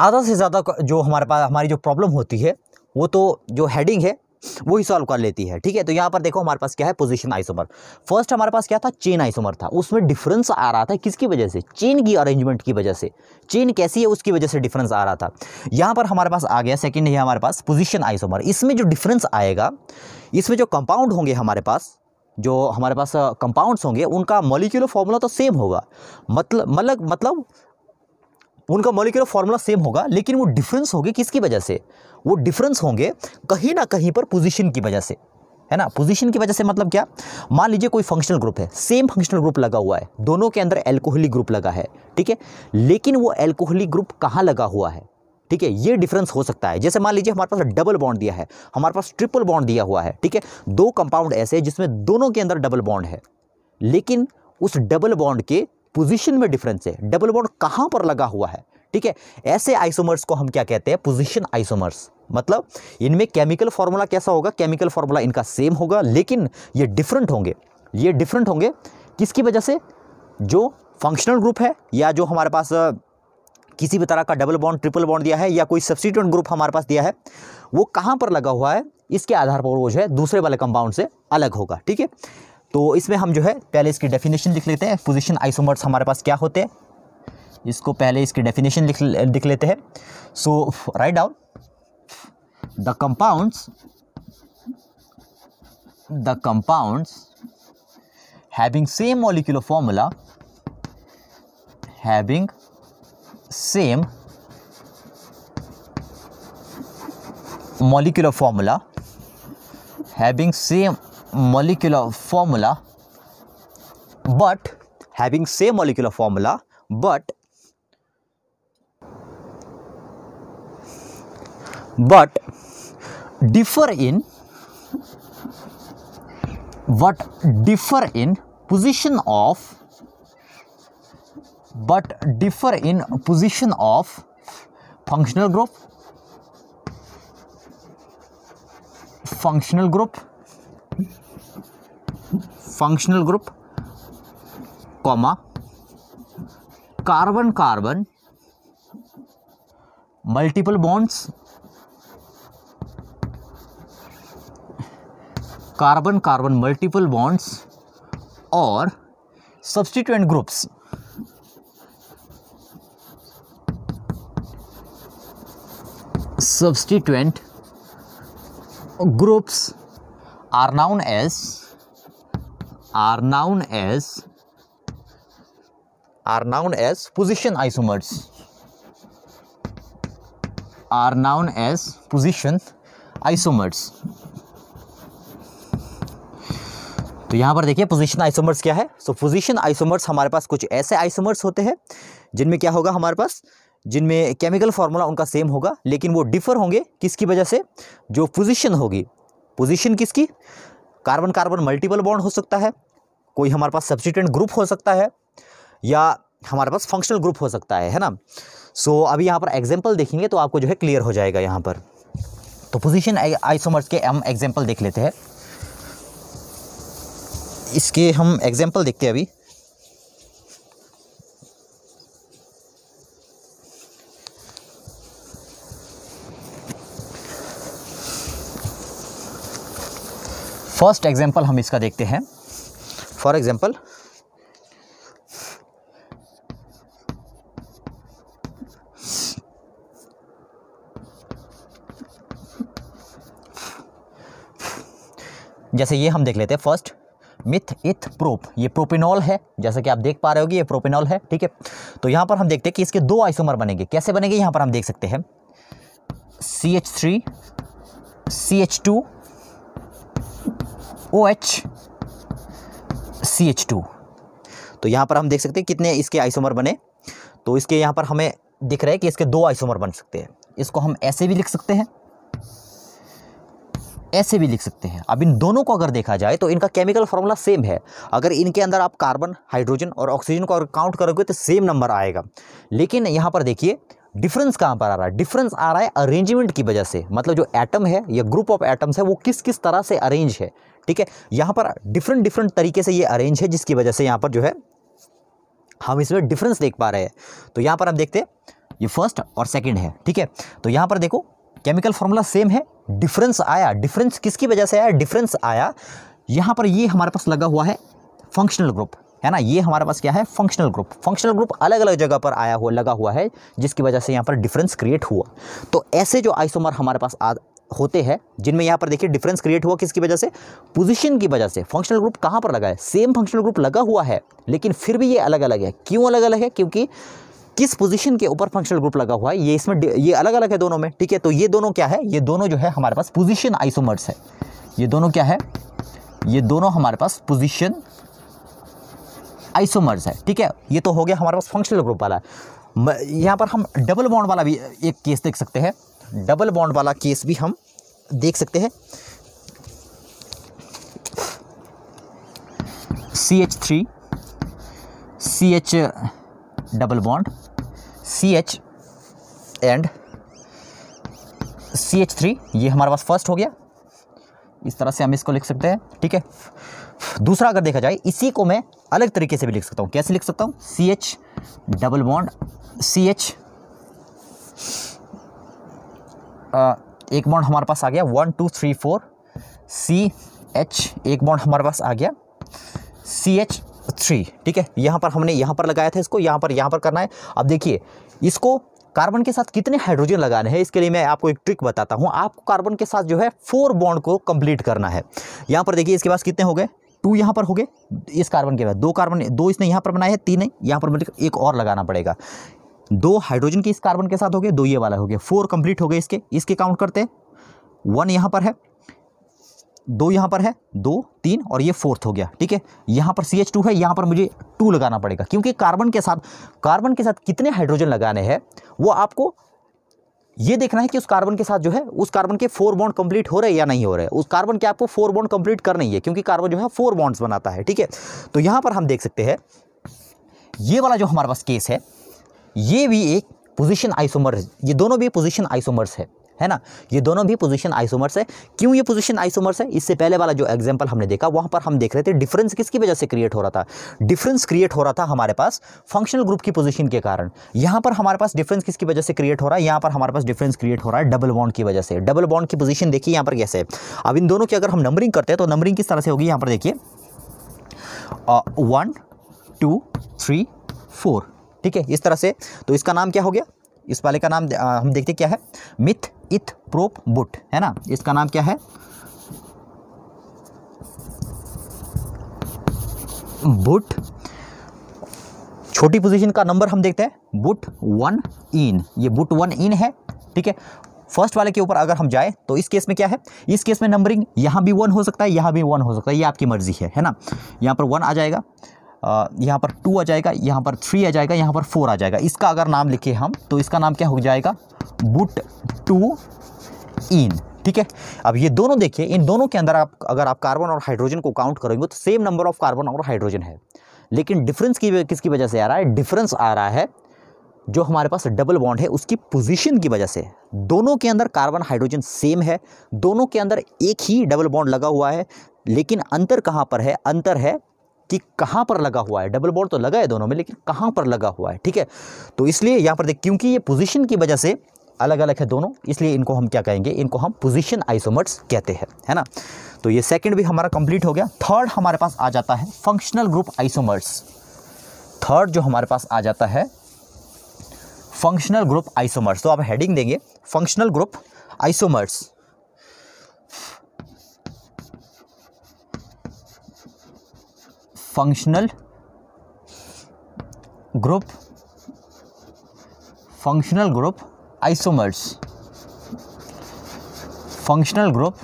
[SPEAKER 1] आधा से ज़्यादा जो हमारे पास हमारी जो प्रॉब्लम होती है वो तो जो हेडिंग है वो ही सॉल्व कर लेती है ठीक है तो यहाँ पर देखो हमारे पास क्या है पोजीशन आइसोमर फर्स्ट हमारे पास क्या था चेन आइसोमर था उसमें डिफरेंस आ रहा था किसकी वजह से चेन की अरेंजमेंट की वजह से चेन कैसी है उसकी वजह से डिफरेंस आ रहा था यहाँ पर हमारे पास आ गया सेकेंड है हमारे पास पोजिशन आइसोमर इसमें जो डिफरेंस आएगा इसमें जो कंपाउंड होंगे हमारे पास जो हमारे पास कंपाउंड्स होंगे उनका मॉलिक्यूलर फॉर्मूला तो सेम होगा मतलब मतलब मतलब उनका मॉलिक्यूलर फॉर्मूला सेम होगा लेकिन वो डिफरेंस होगी किसकी वजह से वो डिफरेंस होंगे कहीं ना कहीं पर पोजीशन की वजह से है ना पोजीशन की वजह से मतलब क्या मान लीजिए कोई फंक्शनल ग्रुप है सेम फंक्शनल ग्रुप लगा हुआ है दोनों के अंदर एल्कोहलिक ग्रुप लगा है ठीक है लेकिन वो एल्कोहलिक ग्रुप कहाँ लगा हुआ है ठीक है ये डिफरेंस हो सकता है जैसे मान लीजिए हमारे पास डबल बॉन्ड दिया है हमारे पास ट्रिपल बॉन्ड दिया हुआ है ठीक है दो कंपाउंड ऐसे जिसमें दोनों के अंदर डबल बॉन्ड है लेकिन उस डबल बॉन्ड के पोजीशन में डिफरेंस है डबल बॉन्ड कहाँ पर लगा हुआ है ठीक है ऐसे आइसोमर्स को हम क्या कहते हैं पोजीशन आइसोमर्स मतलब इनमें केमिकल फार्मूला कैसा होगा केमिकल फार्मूला इनका सेम होगा लेकिन ये डिफरेंट होंगे ये डिफरेंट होंगे किसकी वजह से जो फंक्शनल ग्रुप है या जो हमारे पास किसी भी तरह का डबल बॉन्ड ट्रिपल बॉन्ड दिया है या कोई सब्सिट्यूट ग्रुप हमारे पास दिया है वो कहाँ पर लगा हुआ है इसके आधार पर वो जो है दूसरे वाले कंपाउंड से अलग होगा ठीक है तो इसमें हम जो है पहले इसकी डेफिनेशन लिख लेते हैं पोजिशन आइसोमर्स हमारे पास क्या होते हैं इसको पहले इसकी डेफिनेशन लिख लिख लेते हैं so write down the compounds the compounds having same molecular formula having same molecular formula having same molecular formula but having same molecular formula but but differ in what differ in position of but differ in position of functional group functional group functional group comma carbon carbon multiple bonds carbon carbon multiple bonds or substituent groups substituent groups are known as are known as are known as position isomers are known as position isomers तो यहां पर देखिए position isomers क्या है so position isomers हमारे पास कुछ ऐसे isomers होते हैं जिनमें क्या होगा हमारे पास जिनमें केमिकल फार्मूला उनका सेम होगा लेकिन वो डिफर होंगे किसकी वजह से जो पोजीशन होगी पोजीशन किसकी कार्बन कार्बन मल्टीपल बॉन्ड हो सकता है कोई हमारे पास सब्सिटेंट ग्रुप हो सकता है या हमारे पास फंक्शनल ग्रुप हो सकता है है ना सो so, अभी यहाँ पर एग्जाम्पल देखेंगे तो आपको जो है क्लियर हो जाएगा यहाँ पर तो पोजीशन आइसोमर्स के हम एग्जाम्पल देख लेते हैं इसके हम एग्जाम्पल देखते हैं अभी फर्स्ट एग्जाम्पल हम इसका देखते हैं फॉर एग्जाम्पल जैसे ये हम देख लेते हैं फर्स्ट मिथ इथ प्रोप ये प्रोपिनॉल है जैसे कि आप देख पा रहे होगी ये प्रोपिनॉल है ठीक है तो यहाँ पर हम देखते हैं कि इसके दो आइसोमर बनेंगे कैसे बनेंगे यहाँ पर हम देख सकते हैं C H three C H two O H C H two तो यहाँ पर हम देख सकते हैं कितने इसके आइसोमर बने तो इसके यहाँ पर हमें दिख रहा है कि इसके दो आइसोमर बन सकते हैं इसको हम ऐसे भी लिख सकते हैं ऐसे भी लिख सकते हैं अब इन दोनों को अगर देखा जाए तो इनका केमिकल फॉर्मूला सेम है अगर इनके अंदर आप कार्बन हाइड्रोजन और ऑक्सीजन को अगर काउंट करोगे तो सेम नंबर आएगा लेकिन यहाँ पर देखिए डिफरेंस कहाँ पर आ रहा है डिफरेंस आ रहा है अरेंजमेंट की वजह से मतलब जो एटम है या ग्रुप ऑफ एटम्स है वो किस किस तरह से अरेंज है ठीक है यहाँ पर डिफरेंट डिफरेंट तरीके से ये अरेंज है जिसकी वजह से यहाँ पर जो है हम इसमें डिफरेंस देख पा रहे हैं तो यहाँ पर हम देखते हैं ये फर्स्ट और सेकेंड है ठीक है तो यहाँ पर देखो केमिकल फॉर्मूला सेम है डिफरेंस आया डिफरेंस किसकी वजह से आया डिफरेंस आया यहाँ पर ये हमारे पास लगा हुआ है फंक्शनल ग्रुप है ना ये हमारे पास क्या है फंक्शनल ग्रुप फंक्शनल ग्रुप अलग अलग जगह पर आया हुआ लगा हुआ है जिसकी वजह से यहाँ पर डिफरेंस क्रिएट हुआ तो ऐसे जो आइसोमर हमारे पास आ, होते हैं जिनमें यहाँ पर देखिए डिफरेंस क्रिएट हुआ किसकी वजह से पोजीशन की वजह से फंक्शनल ग्रुप कहाँ पर लगा है सेम फंक्शनल ग्रुप लगा हुआ है लेकिन फिर भी ये अलग अलग है क्यों अलग अलग है क्योंकि किस पोजीशन के ऊपर फंक्शनल ग्रुप लगा हुआ है ये इसमें ये अलग अलग है दोनों में ठीक है तो ये दोनों क्या है ये दोनों जो है हमारे पास पोजिशन आइसोमर्स है ये दोनों क्या है ये दोनों हमारे पास पोजिशन आइसोमर्स है ठीक है ये तो हो गया हमारे पास फंक्शनल ग्रुप वाला यहाँ पर हम डबल बॉन्ड वाला भी एक केस देख सकते हैं डबल बॉन्ड वाला केस भी हम देख सकते हैं C H three C H double bond C H and C H three ये हमारे पास फर्स्ट हो गया इस तरह से हम इसको लिख सकते हैं ठीक है दूसरा अगर देखा जाए इसी को मैं अलग तरीके से भी लिख सकता हूँ कैसे लिख सकता हूँ C H double bond C H एक बॉन्ड हमारे पास आ गया one two three four C H एक बॉन्ड हमारे पास आ गया सी एच थ्री ठीक है यहाँ पर हमने यहाँ पर लगाया था इसको यहाँ पर यहाँ पर करना है अब देखिए इसको कार्बन के साथ कितने हाइड्रोजन लगाने हैं इसके लिए मैं आपको एक ट्रिक बताता हूँ आपको कार्बन के साथ जो है फोर बॉन्ड को कंप्लीट करना है यहाँ पर देखिए इसके पास कितने हो गए टू यहाँ पर हो गए इस कार्बन के बाद दो कार्बन दो इसने यहाँ पर बनाए हैं तीन है यहाँ पर मतलब एक और लगाना पड़ेगा दो हाइड्रोजन के इस कार्बन के साथ हो गए दो ये वाला हो गया फोर कंप्लीट हो गए इसके इसके काउंट करते हैं वन यहाँ पर है दो यहाँ पर है दो तीन और ये फोर्थ हो गया ठीक है यहाँ पर सी एच टू है यहाँ पर मुझे टू लगाना पड़ेगा क्योंकि कार्बन के साथ कार्बन के साथ कितने हाइड्रोजन लगाने हैं वो आपको ये देखना है कि उस कार्बन के साथ जो है उस कार्बन के फोर बॉन्ड कंप्लीट हो रहे हैं या नहीं हो रहे उस कार्बन के आपको फोर बॉन्ड कंप्लीट कर नहीं है क्योंकि कार्बन जो है फोर बॉन्ड्स बनाता है ठीक है तो यहाँ पर हम देख सकते हैं ये वाला जो हमारे पास केस है ये भी एक पोजिशन आइसोमर ये दोनों भी पोजिशन आइसोमर्स है है ना ये दोनों भी पोजीशन आइसोमर्स है क्यों ये पोजीशन आइसोमर्स है इससे पहले वाला जो एग्जांपल हमने देखा वहां पर हम देख रहे थे डिफरेंस किसकी वजह से क्रिएट हो रहा था डिफरेंस क्रिएट हो रहा था हमारे पास फंक्शनल ग्रुप की पोजीशन के कारण यहां पर हमारे पास डिफरेंस किसकी वजह से क्रिएट हो रहा है यहां पर हमारे पास डिफरेंस क्रिएट हो रहा है डबल बॉन्ड की वजह से डबल बॉन्ड की पोजिशन देखिए यहां पर कैसे अब इन दोनों की अगर हम नंबरिंग करते हैं तो नंबरिंग किस तरह से होगी यहां पर देखिए वन टू थ्री फोर ठीक है इस तरह से तो इसका नाम क्या हो गया इस वाले का नाम आ, हम देखते क्या है मिथ इथ प्रोप बुट है ना इसका नाम क्या है बुट छोटी पोजीशन का नंबर हम देखते हैं बुट वन इन ये बुट वन इन है ठीक है फर्स्ट वाले के ऊपर अगर हम जाए तो इस केस में क्या है इस केस में नंबरिंग यहां भी वन हो सकता है यहां भी वन हो सकता है ये आपकी मर्जी है है ना यहां पर वन आ जाएगा यहाँ पर टू आ जाएगा यहाँ पर थ्री आ जाएगा यहाँ पर फोर आ जाएगा इसका अगर नाम लिखे हम तो इसका नाम क्या हो जाएगा बुट टू इन ठीक है अब ये दोनों देखिए इन दोनों के अंदर आप अगर आप कार्बन और हाइड्रोजन को काउंट करेंगे तो सेम नंबर ऑफ कार्बन और हाइड्रोजन है लेकिन डिफरेंस की किसकी वजह से आ रहा है डिफरेंस आ रहा है जो हमारे पास डबल बॉन्ड है उसकी पोजीशन की वजह से दोनों के अंदर कार्बन हाइड्रोजन सेम है दोनों के अंदर एक ही डबल बॉन्ड लगा हुआ है लेकिन अंतर कहाँ पर है अंतर है कि कहाँ पर लगा हुआ है डबल बॉन्ड तो लगा है दोनों में लेकिन कहाँ पर लगा हुआ है ठीक है तो इसलिए यहां पर देख क्योंकि ये पोजीशन की वजह से अलग अलग है दोनों इसलिए इनको हम क्या कहेंगे इनको हम पोजीशन आइसोमर्स कहते हैं है ना तो ये सेकंड भी हमारा कंप्लीट हो गया थर्ड हमारे पास आ जाता है फंक्शनल ग्रुप आइसोमर्स थर्ड जो हमारे पास आ जाता है फंक्शनल ग्रुप आइसोमर्स तो आप हेडिंग देंगे functional group isomers functional group functional group isomers functional group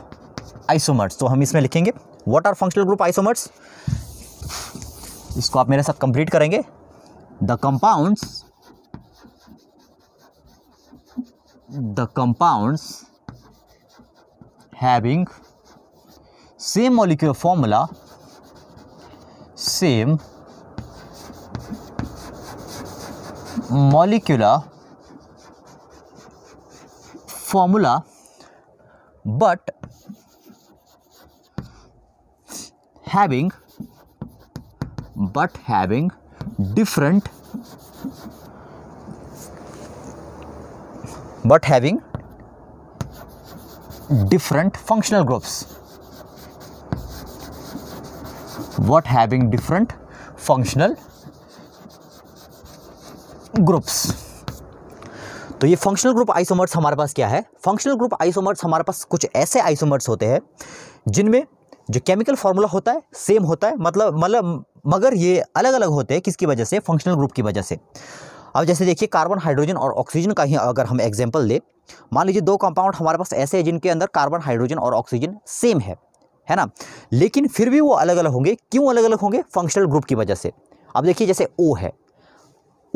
[SPEAKER 1] isomers तो हम इसमें लिखेंगे what are functional group isomers इसको आप मेरे साथ कंप्लीट करेंगे the compounds the compounds having same molecular formula same molecular formula but having but having different but having different functional groups what having different functional groups तो ये functional group isomers हमारे पास क्या है फंक्शनल ग्रुप आइसोमर्स हमारे पास कुछ ऐसे isomers होते हैं जिनमें जो केमिकल फार्मूला होता है सेम होता है मतलब मतलब मगर ये अलग अलग होते हैं किसकी वजह से फंक्शनल ग्रुप की वजह से अब जैसे देखिए कार्बन हाइड्रोजन और ऑक्सीजन का ही अगर हम एग्जाम्पल दें मान लीजिए दो कंपाउंड हमारे पास ऐसे हैं जिनके अंदर कार्बन हाइड्रोजन और ऑक्सीजन सेम है है ना लेकिन फिर भी वो अलग अलग होंगे क्यों अलग अलग होंगे फंक्शनल ग्रुप की वजह से अब देखिए जैसे ओ है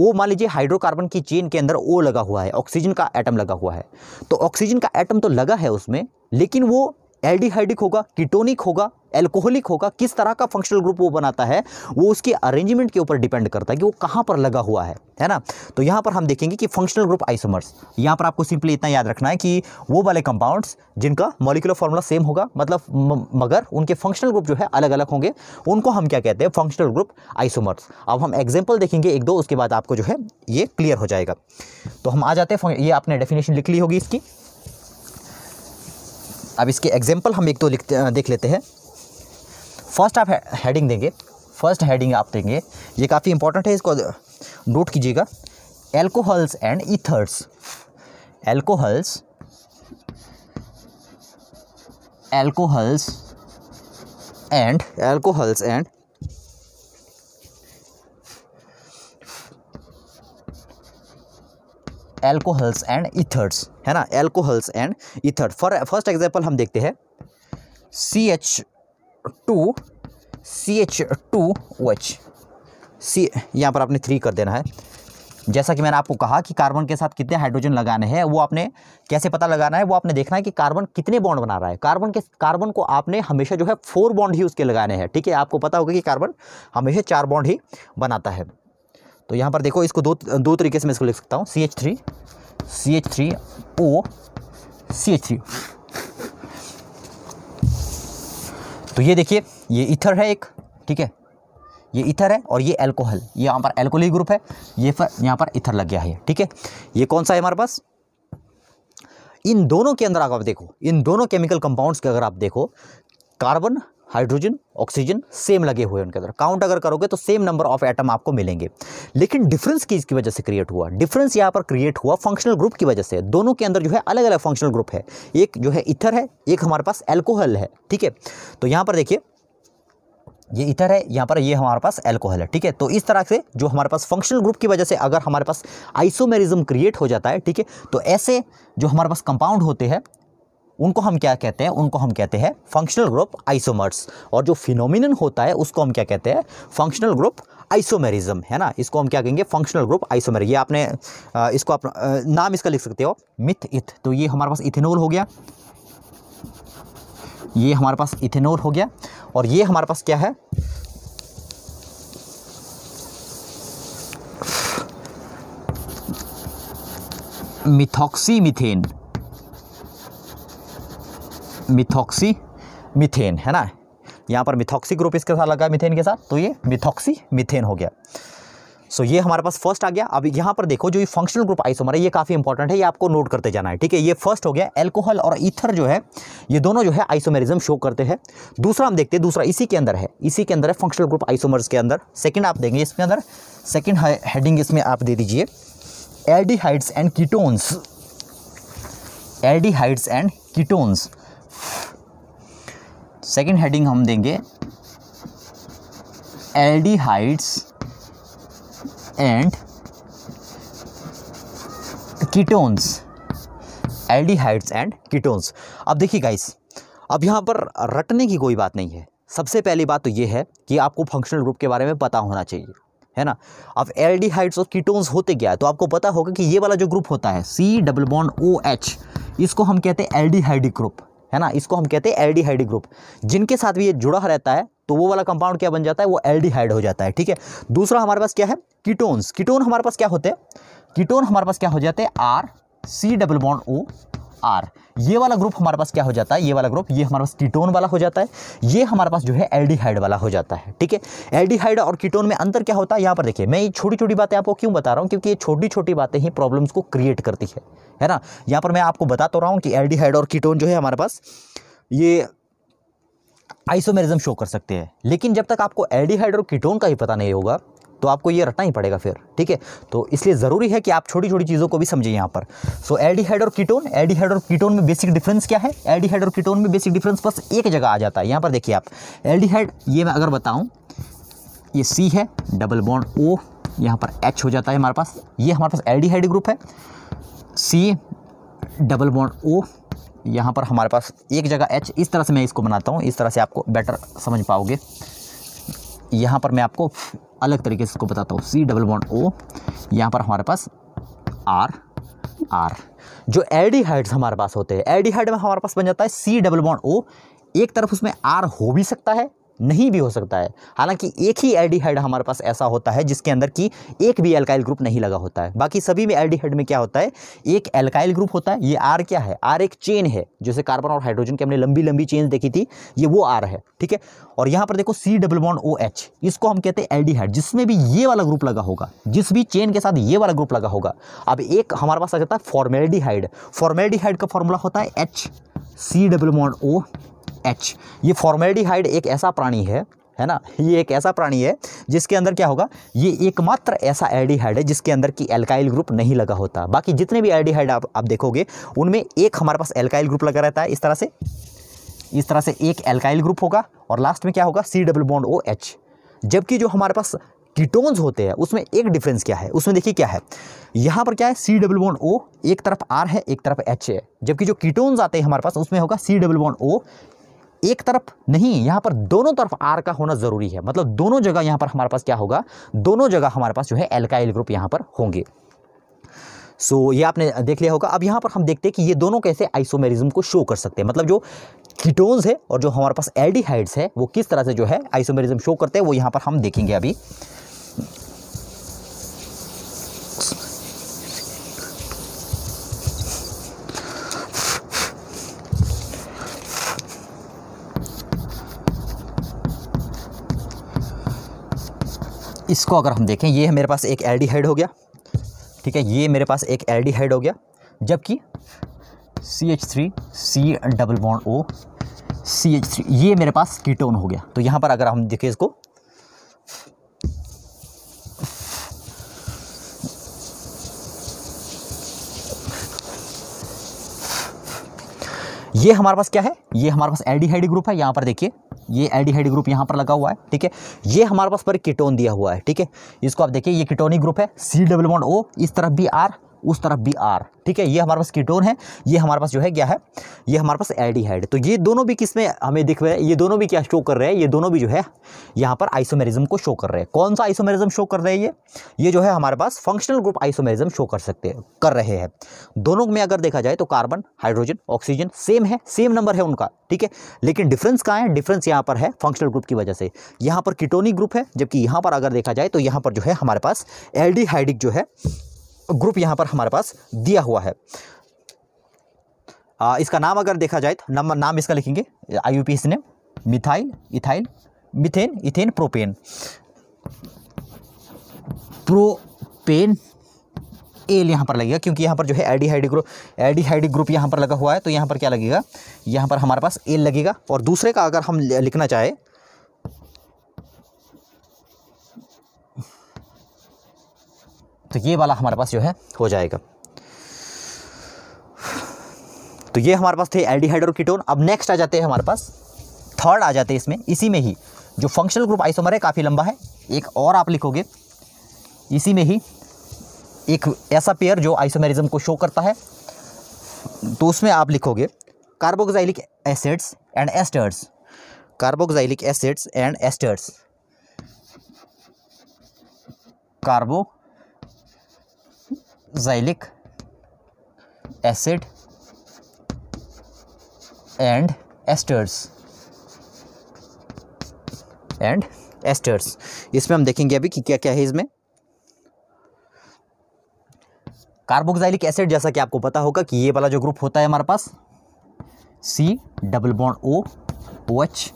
[SPEAKER 1] ओ मान लीजिए हाइड्रोकार्बन की चेन के अंदर ओ लगा हुआ है ऑक्सीजन का एटम लगा हुआ है तो ऑक्सीजन का एटम तो लगा है उसमें लेकिन वो एल्डिहाइडिक होगा कीटोनिक होगा एल्कोहलिक होगा किस तरह का फंक्शनल ग्रुप वो बनाता है वो उसके अरेंजमेंट के ऊपर डिपेंड करता है कि वो कहाँ पर लगा हुआ है है ना तो यहाँ पर हम देखेंगे कि फंक्शनल ग्रुप आइसोमर्स यहाँ पर आपको सिंपली इतना याद रखना है कि वो वाले कंपाउंड्स जिनका मॉलिकुलर फॉर्मूला सेम होगा मतलब मगर उनके फंक्शनल ग्रुप जो है अलग अलग होंगे उनको हम क्या कहते हैं फंक्शनल ग्रुप आइसोमर्स अब हम एग्जाम्पल देखेंगे एक दो उसके बाद आपको जो है ये क्लियर हो जाएगा तो हम आ जाते हैं ये आपने डेफिनेशन लिख ली होगी इसकी अब इसके एग्जाम्पल हम एक तो लिखते देख लेते हैं फर्स्ट आप हेडिंग देंगे फर्स्ट हेडिंग आप देंगे ये काफ़ी इंपॉर्टेंट है इसको नोट कीजिएगा alcohols and ethers alcohols alcohols and alcohols and alcohols and ethers है ना alcohols and ethers for first example हम देखते हैं C H two C H two O H C यहाँ पर आपने थ्री कर देना है जैसा कि मैंने आपको कहा कि कार्बन के साथ कितने हाइड्रोजन लगाने हैं वो आपने कैसे पता लगाना है वो आपने देखना है कि कार्बन कितने बॉन्ड बना रहा है कार्बन के कार्बन को आपने हमेशा जो है फोर बॉन्ड ही उसके लगाने हैं ठीक है आपको पता होगा कि कार्बन हमेशा चार बॉन्ड ही बनाता है तो यहाँ पर देखो इसको दो दो तरीके से मैं इसको लिख सकता हूँ C H three C H three O C H three तो ये देखिए ये इथर है एक ठीक है ये इथर है और ये एल्कोहल ये यहाँ पर एल्कोहलिक ग्रुप है ये फिर यहाँ पर इथर लग गया है ठीक है ये कौन सा है हमारे पास इन दोनों के अंदर अगर आप देखो इन दोनों केमिकल कंपाउंड्स के अगर आप देखो कार्बन हाइड्रोजन ऑक्सीजन सेम लगे हुए उनके अंदर काउंट अगर करोगे तो सेम नंबर ऑफ एटम आपको मिलेंगे लेकिन डिफरेंस किस की वजह से क्रिएट हुआ डिफरेंस यहाँ पर क्रिएट हुआ फंक्शनल ग्रुप की वजह से दोनों के अंदर जो है अलग अलग फंक्शनल ग्रुप है एक जो है इथर है एक हमारे पास एल्कोहल है ठीक है तो यहाँ पर देखिए ये इथर है यहाँ पर ये हमारे पास एल्कोहल है ठीक है तो इस तरह से जो हमारे पास फंक्शनल ग्रुप की वजह से अगर हमारे पास आइसोमेरिज्म क्रिएट हो जाता है ठीक है तो ऐसे जो हमारे पास कंपाउंड होते हैं उनको हम क्या कहते हैं उनको हम कहते हैं फंक्शनल ग्रुप आइसोमर्स और जो फिनोमिन होता है उसको हम क्या कहते हैं फंक्शनल ग्रुप आइसोमेरिज्म है ना इसको हम क्या कहेंगे फंक्शनल ग्रुप आइसोमेर ये आपने इसको आप नाम इसका लिख सकते हो मिथ इथ तो ये हमारे पास इथेनोल हो गया ये हमारे पास इथेनोल हो गया और ये हमारे पास क्या है मिथॉक्सी मिथेन मिथॉक्सी मिथेन है ना यहाँ पर मिथॉक्सी ग्रुप इसके साथ लगा मिथेन के साथ तो ये मिथॉक्सी मिथेन हो गया सो so, ये हमारे पास फर्स्ट आ गया अब यहाँ पर देखो जो ये फंक्शनल ग्रुप आइसोमर है ये काफ़ी इंपॉर्टेंट है ये आपको नोट करते जाना है ठीक है ये फर्स्ट हो गया एल्कोहल और ईथर जो है ये दोनों जो है आइसोमेरिज्म शो करते हैं दूसरा हम देखते हैं दूसरा इसी के अंदर है इसी के अंदर है फंक्शनल ग्रुप आइसोमर्स के अंदर सेकेंड आप देंगे इसके अंदर सेकेंड हेडिंग इसमें आप दे दीजिए aldehydes and ketones aldehydes and ketones second heading हम देंगे aldehydes and ketones aldehydes and ketones अब देखिए गाइस अब यहाँ पर रटने की कोई बात नहीं है सबसे पहली बात तो ये है कि आपको फंक्शनल ग्रुप के बारे में पता होना चाहिए है ना अब एल्डिहाइड्स और कीटोन्स होते क्या है तो आपको पता होगा कि ये वाला जो ग्रुप होता है C double bond O H इसको हम कहते हैं एल्डिहाइडिक ग्रुप है ना इसको हम कहते हैं एल्डिहाइड ग्रुप जिनके साथ भी ये जुड़ा रहता है तो वो वाला कंपाउंड क्या बन जाता है वो एल्डिहाइड हो जाता है ठीक है दूसरा हमारे पास क्या है कीटोन्स कीटोन हमारे पास क्या होते हैं कीटोन हमारे पास क्या हो जाते हैं R C double bond O R ये वाला ग्रुप हमारे पास क्या हो जाता है ये वाला ग्रुप ये हमारे पास कीटोन वाला हो जाता है ये हमारे पास जो है एल्डिहाइड वाला हो जाता है ठीक है एल्डिहाइड और कीटोन में अंतर क्या होता है यहाँ पर देखिए मैं ये छोटी छोटी बातें आपको क्यों बता रहा हूँ क्योंकि ये छोटी छोटी बातें ही प्रॉब्लम्स को क्रिएट करती है है ना यहाँ पर मैं आपको बता तो रहा हूँ कि एल्डिहाइड और कीटोन जो है हमारे पास ये आइसोमेरिज्म शो कर सकते हैं लेकिन जब तक आपको एल्डिहाइड और कीटोन का ही पता नहीं होगा तो आपको ये रटना ही पड़ेगा फिर ठीक है तो इसलिए ज़रूरी है कि आप छोटी छोटी चीज़ों को भी समझिए यहाँ पर सो एल्डिहाइड और कीटोन एल्डिहाइड और कीटोन में बेसिक डिफरेंस क्या है एल्डिहाइड और कीटोन में बेसिक डिफरेंस बस एक जगह आ जाता है यहाँ पर देखिए आप एल्डिहाइड ये मैं अगर बताऊँ ये सी है डबल बॉन्ड ओ यहाँ पर एच हो जाता है हमारे पास ये हमारे पास एल्डिहाइड ग्रुप है सी डबल बॉन्ड ओ यहाँ पर हमारे पास एक जगह एच इस तरह से मैं इसको बनाता हूँ इस तरह से आपको बेटर समझ पाओगे यहाँ पर मैं आपको अलग तरीके से इसको बताता हूँ सी डबल बॉन्ड ओ यहाँ पर हमारे पास आर आर जो एडीहाइड्स हमारे पास होते हैं एडीहाइड में हमारे पास बन जाता है सी डबल बॉन्ड ओ एक तरफ उसमें आर हो भी सकता है नहीं भी हो सकता है हालांकि एक ही एल्डिहाइड हमारे पास ऐसा होता है जिसके अंदर की एक भी एल्काइल ग्रुप नहीं लगा होता है बाकी सभी में एल्डिहाइड में क्या होता है एक एल्काइल ग्रुप होता है ये आर क्या है आर एक चेन है जैसे कार्बन और हाइड्रोजन की हमने लंबी लंबी चेन देखी थी ये वो आर है ठीक है और यहाँ पर देखो C double bond O H इसको हम कहते हैं एल जिसमें भी ये वाला ग्रुप लगा होगा जिस भी चेन के साथ ये वाला ग्रुप लगा होगा अब एक हमारे पास आ जाता है फॉर्मेलिडिहाइड हाइड का फॉर्मूला होता है H C double bond O H ये फॉर्मेल्डिहाइड एक ऐसा प्राणी है है ना ये एक ऐसा प्राणी है जिसके अंदर क्या होगा ये एकमात्र ऐसा एल्डिहाइड है जिसके अंदर की एल्काइल ग्रुप नहीं लगा होता बाकी जितने भी एल्डिहाइड आप आप देखोगे उनमें एक हमारे पास एल्काइल ग्रुप लगा रहता है इस तरह से इस तरह से एक एल्काइल ग्रुप होगा और लास्ट में क्या होगा C double bond O H जबकि जो हमारे पास कीटोन्स होते हैं उसमें एक डिफरेंस क्या है उसमें देखिए क्या है यहाँ पर क्या है सी डब्ल बॉन्ड ओ एक तरफ आर है एक तरफ एच है जबकि जो कीटोन्स आते हैं हमारे पास उसमें होगा सी डब्ल बॉन्ड ओ एक तरफ नहीं यहां पर दोनों तरफ आर का होना ज़रूरी है मतलब दोनों जगह यहां पर हमारे पास क्या होगा दोनों जगह हमारे पास जो है एल्काइल ग्रुप यहां पर होंगे सो so, ये आपने देख लिया होगा अब यहाँ पर हम देखते हैं कि ये दोनों कैसे आइसोमेरिज्म को शो कर सकते हैं मतलब जो कीटोन्स है और जो हमारे पास एल्डिहाइड्स है वो किस तरह से जो है आइसोमेरिज्म शो करते हैं वो यहाँ पर हम देखेंगे अभी इसको अगर हम देखें ये है मेरे पास एक एल्डिहाइड हो गया ठीक है ये मेरे पास एक एल्डिहाइड हो गया जबकि C H three C double bond O C H three ये मेरे पास कीटोन हो गया तो यहाँ पर अगर हम देखें इसको ये हमारे पास क्या है ये हमारे पास एल्डिहाइड ग्रुप है यहाँ पर देखिए ये एल्डिहाइड ग्रुप यहाँ पर लगा हुआ है ठीक है ये हमारे पास पर कीटोन दिया हुआ है ठीक है इसको आप देखिए ये कीटोनिक ग्रुप है सी डबल बॉन्ड ओ इस तरफ भी आर उस तरफ बी आर ठीक है ये हमारे पास कीटोन है ये हमारे पास जो है क्या है ये हमारे पास एडीहाइड तो ये दोनों भी किसमें हमें दिख रहे हैं ये दोनों भी क्या शो कर रहे हैं ये दोनों भी जो है यहाँ पर आइसोमेरिज्म को शो कर रहे हैं कौन सा आइसोमेरिज्म शो कर रहे हैं ये ये जो है हमारे पास फंक्शनल ग्रुप आइसोमेरिज्म शो कर सकते कर रहे हैं दोनों में अगर देखा जाए तो कार्बन हाइड्रोजन ऑक्सीजन सेम है सेम नंबर है उनका ठीक है लेकिन डिफरेंस कहाँ है डिफरेंस यहाँ पर है फंक्शनल ग्रुप की वजह से यहाँ पर कीटोनिक ग्रुप है जबकि यहाँ पर अगर देखा जाए तो यहाँ पर जो है हमारे पास एल्डिहाइडिक जो है ग्रुप यहाँ पर हमारे पास दिया हुआ है इसका नाम अगर देखा जाए तो नंबर नाम इसका लिखेंगे आई यू ने methyl ethyl methane ethane propane propane al यहाँ पर लगेगा क्योंकि यहाँ पर जो है aldehyde group aldehyde group यहाँ पर लगा हुआ है तो यहाँ पर क्या लगेगा यहाँ पर हमारे पास एल लगेगा और दूसरे का अगर हम लिखना चाहें तो ये वाला हमारे पास जो है हो जाएगा तो ये हमारे पास थे एल्डिहाइड और कीटोन अब नेक्स्ट आ जाते हैं हमारे पास थर्ड आ जाते हैं इसमें इसी में ही जो फंक्शनल ग्रुप आइसोमर है काफ़ी लंबा है एक और आप लिखोगे इसी में ही एक ऐसा पेयर जो आइसोमेरिज्म को शो करता है तो उसमें आप लिखोगे carboxylic acids and esters carboxylic acids and esters carboxylic acid and esters and esters इसमें हम देखेंगे अभी कि क्या क्या है इसमें कार्बोक्साइलिक एसिड जैसा कि आपको पता होगा कि ये वाला जो ग्रुप होता है हमारे पास C double bond O O H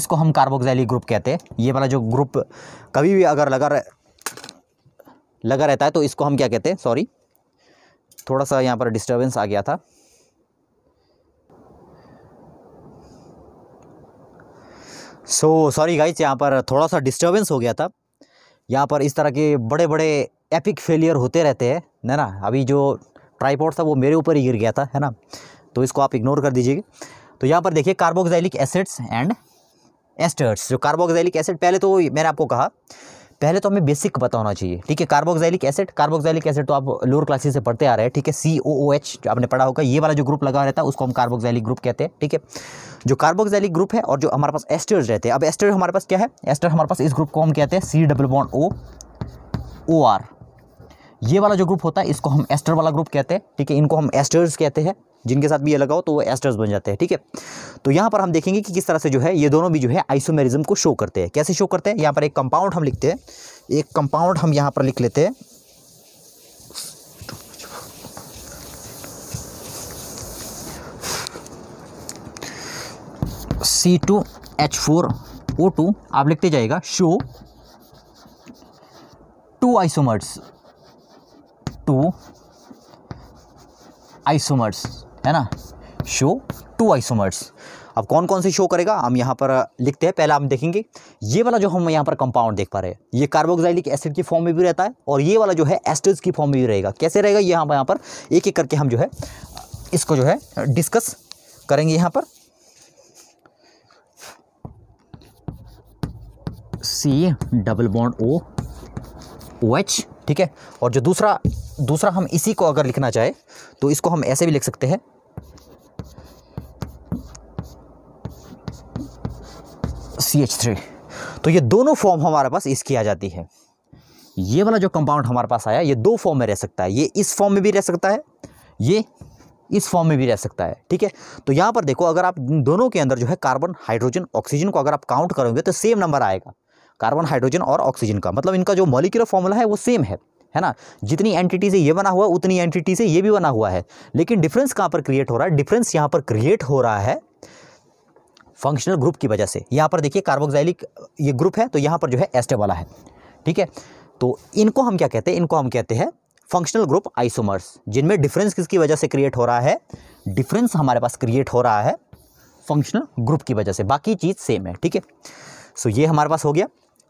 [SPEAKER 1] इसको हम कार्बोक्साइलिक ग्रुप कहते हैं ये वाला जो ग्रुप कभी भी अगर लगा लगा रहता है तो इसको हम क्या कहते हैं सॉरी थोड़ा सा यहाँ पर डिस्टर्बेंस आ गया था सो सॉरी गाइज यहाँ पर थोड़ा सा डिस्टर्बेंस हो गया था यहाँ पर इस तरह के बड़े बड़े एपिक फेलियर होते रहते हैं है ना अभी जो ट्राईपोर्ट था वो मेरे ऊपर ही गिर गया था है ना तो इसको आप इग्नोर कर दीजिएगा तो यहाँ पर देखिए कार्बोक्साइलिक एसिड्स एंड एस्टर्स जो कार्बोक्साइलिक एसिड पहले तो मैंने आपको कहा पहले तो हमें बेसिक पता होना चाहिए ठीक है कार्बोक्साइलिक एसिड कार्बोक्साइलिक एसिड तो आप लोअर क्लासेस से पढ़ते आ रहे हैं ठीक है सी ओ ओ एच जो आपने पढ़ा होगा ये वाला जो ग्रुप लगा रहता है उसको हम कार्बोक्साइलिक ग्रुप कहते हैं ठीक है जो कार्बोक्साइलिक ग्रुप है और जो हमारे पास एस्टर्स रहते हैं अब एस्टर हमारे पास क्या है एस्टर हमारे पास इस ग्रुप को हम कहते हैं C double bond O O R ये वाला जो ग्रुप होता है इसको हम एस्टर वाला ग्रुप कहते हैं ठीक है इनको हम एस्टर्स कहते हैं जिनके साथ भी ये लगाओ तो वो एस्टर्स बन जाते हैं ठीक है तो यहाँ पर हम देखेंगे कि किस तरह से जो है ये दोनों भी जो है आइसोमेरिज्म को शो करते हैं कैसे शो करते हैं यहाँ पर एक कंपाउंड हम लिखते हैं एक कंपाउंड हम यहाँ पर लिख लेते हैं C two H four O two आप लिखते जाएगा show two isomers two isomers है ना शो टू आइसोमर्स अब कौन कौन से शो करेगा हम यहाँ पर लिखते हैं पहला हम देखेंगे ये वाला जो हम यहाँ पर कंपाउंड देख पा रहे हैं ये कार्बोक्साइलिक एसिड की फॉर्म में भी रहता है और ये वाला जो है एस्टर्स की फॉर्म में भी रहेगा कैसे रहेगा ये हम यहाँ पर एक एक करके हम जो है इसको जो है डिस्कस करेंगे यहाँ पर C double bond O O H ठीक है और जो दूसरा दूसरा हम इसी को अगर लिखना चाहे तो इसको हम ऐसे भी लिख सकते हैं सी एच थ्री तो ये दोनों फॉर्म हमारे पास इसकी आ जाती है ये वाला जो कंपाउंड हमारे पास आया ये दो फॉर्म में रह सकता है ये इस फॉर्म में भी रह सकता है ये इस फॉर्म में भी रह सकता है ठीक है तो यहाँ पर देखो अगर आप दोनों के अंदर जो है कार्बन हाइड्रोजन ऑक्सीजन को अगर आप काउंट करोगे तो सेम नंबर आएगा कार्बन हाइड्रोजन और ऑक्सीजन का मतलब इनका जो मॉलिकुलर फॉर्मूला है वो सेम है है ना जितनी एंटिटी से ये बना हुआ उतनी एंटिटी से ये भी बना हुआ है लेकिन डिफरेंस कहाँ पर क्रिएट हो रहा है डिफरेंस यहाँ पर क्रिएट हो रहा है फंक्शनल ग्रुप की वजह से यहाँ पर देखिए कार्बोक्साइलिक ये ग्रुप है तो यहाँ पर जो है एस्टे वाला है ठीक है तो इनको हम क्या कहते हैं इनको हम कहते हैं फंक्शनल ग्रुप आइसोमर्स जिनमें डिफरेंस किसकी वजह से क्रिएट हो रहा है डिफरेंस हमारे पास क्रिएट हो रहा है फंक्शनल ग्रुप की वजह से बाकी चीज़ सेम है ठीक है सो ये हमारे पास हो गया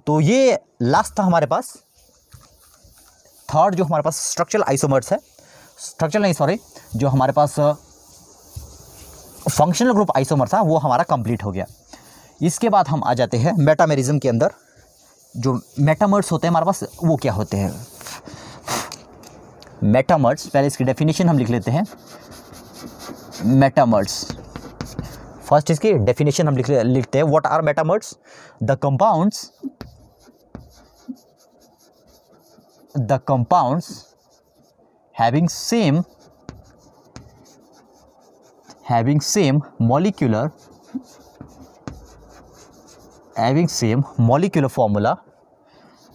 [SPEAKER 1] तो ये लास्ट था हमारे पास थर्ड जो हमारे पास स्ट्रक्चरल आइसोमर्स है स्ट्रक्चरल नहीं सॉरी जो हमारे पास फंक्शनल ग्रुप आइसोमर था वो हमारा कंप्लीट हो गया इसके बाद हम आ जाते हैं मेटामेरिज्म के अंदर जो मेटामर्स होते हैं हमारे पास वो क्या होते हैं मेटामर्स पहले इसकी डेफिनेशन हम लिख लेते हैं मेटामर्स फर्स्ट इसकी डेफिनेशन हम लिख लिखते हैं what are metamers the compounds the compounds having same having same molecular having same molecular formula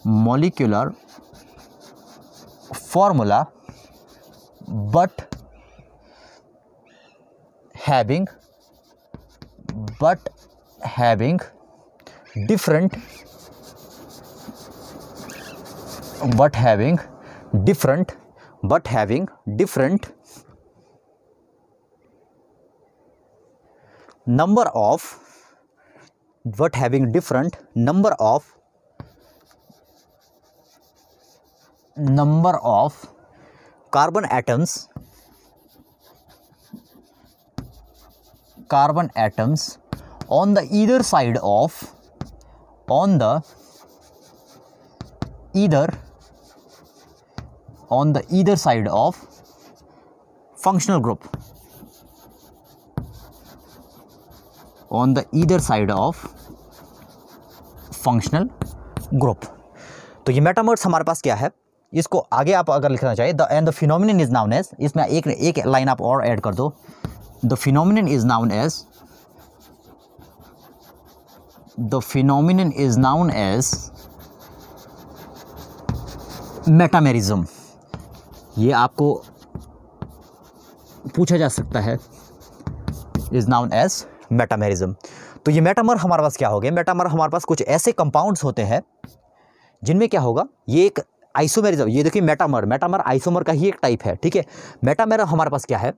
[SPEAKER 1] molecular formula but having but having different but having different but having different number of but having different number of number of carbon atoms carbon atoms on the either side of on the either on the either side of functional group on the either side of functional group तो ये metamers हमारे पास क्या है इसको आगे आप अगर लिखना चाहिए the end the phenomenon is known as इसमें एक एक लाइन आप और ऐड कर दो the phenomenon is known as the phenomenon is known as metamerism ये आपको पूछा जा सकता है इज़ नाउन एज मेटामेरिज्म तो ये मेटामर हमारे पास क्या हो गया मेटामर हमारे पास कुछ ऐसे कंपाउंड्स होते हैं जिनमें क्या होगा ये एक आइसोमेरिज्म ये देखिए मेटामर मेटामर आइसोमर का ही एक टाइप है ठीक है मेटामर हमारे पास क्या है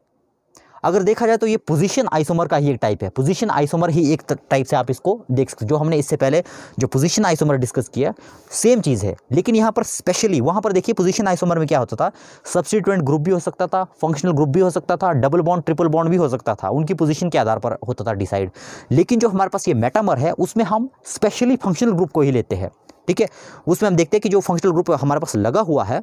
[SPEAKER 1] अगर देखा जाए तो ये पोजीशन आइसोमर का ही एक टाइप है पोजीशन आइसोमर ही एक टाइप से आप इसको देख सकते जो हमने इससे पहले जो पोजीशन आइसोमर डिस्कस किया सेम चीज़ है लेकिन यहाँ पर स्पेशली वहाँ पर देखिए पोजीशन आइसोमर में क्या होता था सब्सिट्यूएंट ग्रुप भी हो सकता था फंक्शनल ग्रुप भी हो सकता था डबल बॉन्ड ट्रिपल बॉन्ड भी हो सकता था उनकी पोजिशन के आधार पर होता था डिसाइड लेकिन जो हमारे पास ये मेटामर है उसमें हम स्पेशली फंक्शनल ग्रुप को ही लेते हैं ठीक है उसमें हम देखते हैं कि जो फंक्शनल ग्रुप हमारे पास लगा हुआ है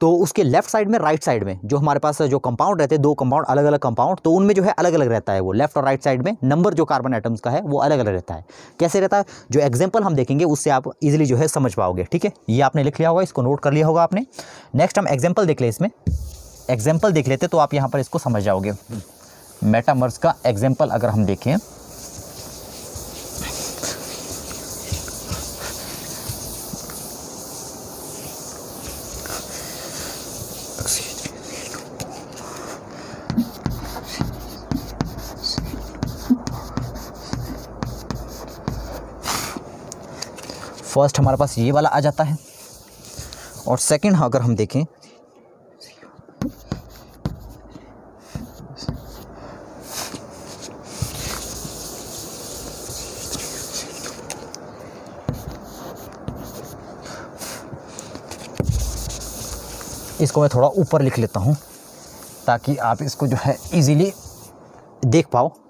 [SPEAKER 1] तो उसके लेफ्ट साइड में राइट साइड में जो हमारे पास जो कंपाउंड रहते हैं दो कंपाउंड अलग अलग कंपाउंड तो उनमें जो है अलग अलग रहता है वो लेफ्ट और राइट साइड में नंबर जो कार्बन एटम्स का है वो अलग अलग रहता है कैसे रहता है जो एग्जाम्पल हम देखेंगे उससे आप इजिली जो है समझ पाओगे ठीक है ये आपने लिख लिया होगा इसको नोट कर लिया होगा आपने नेक्स्ट हम एग्जाम्पल देख लें इसमें एग्जाम्पल देख लेते तो आप यहाँ पर इसको समझ जाओगे मेटामर्स का एग्जाम्पल अगर हम देखें फर्स्ट हमारे पास ये वाला आ जाता है और सेकंड अगर हम देखें इसको मैं थोड़ा ऊपर लिख लेता हूँ ताकि आप इसको जो है इजीली देख पाओ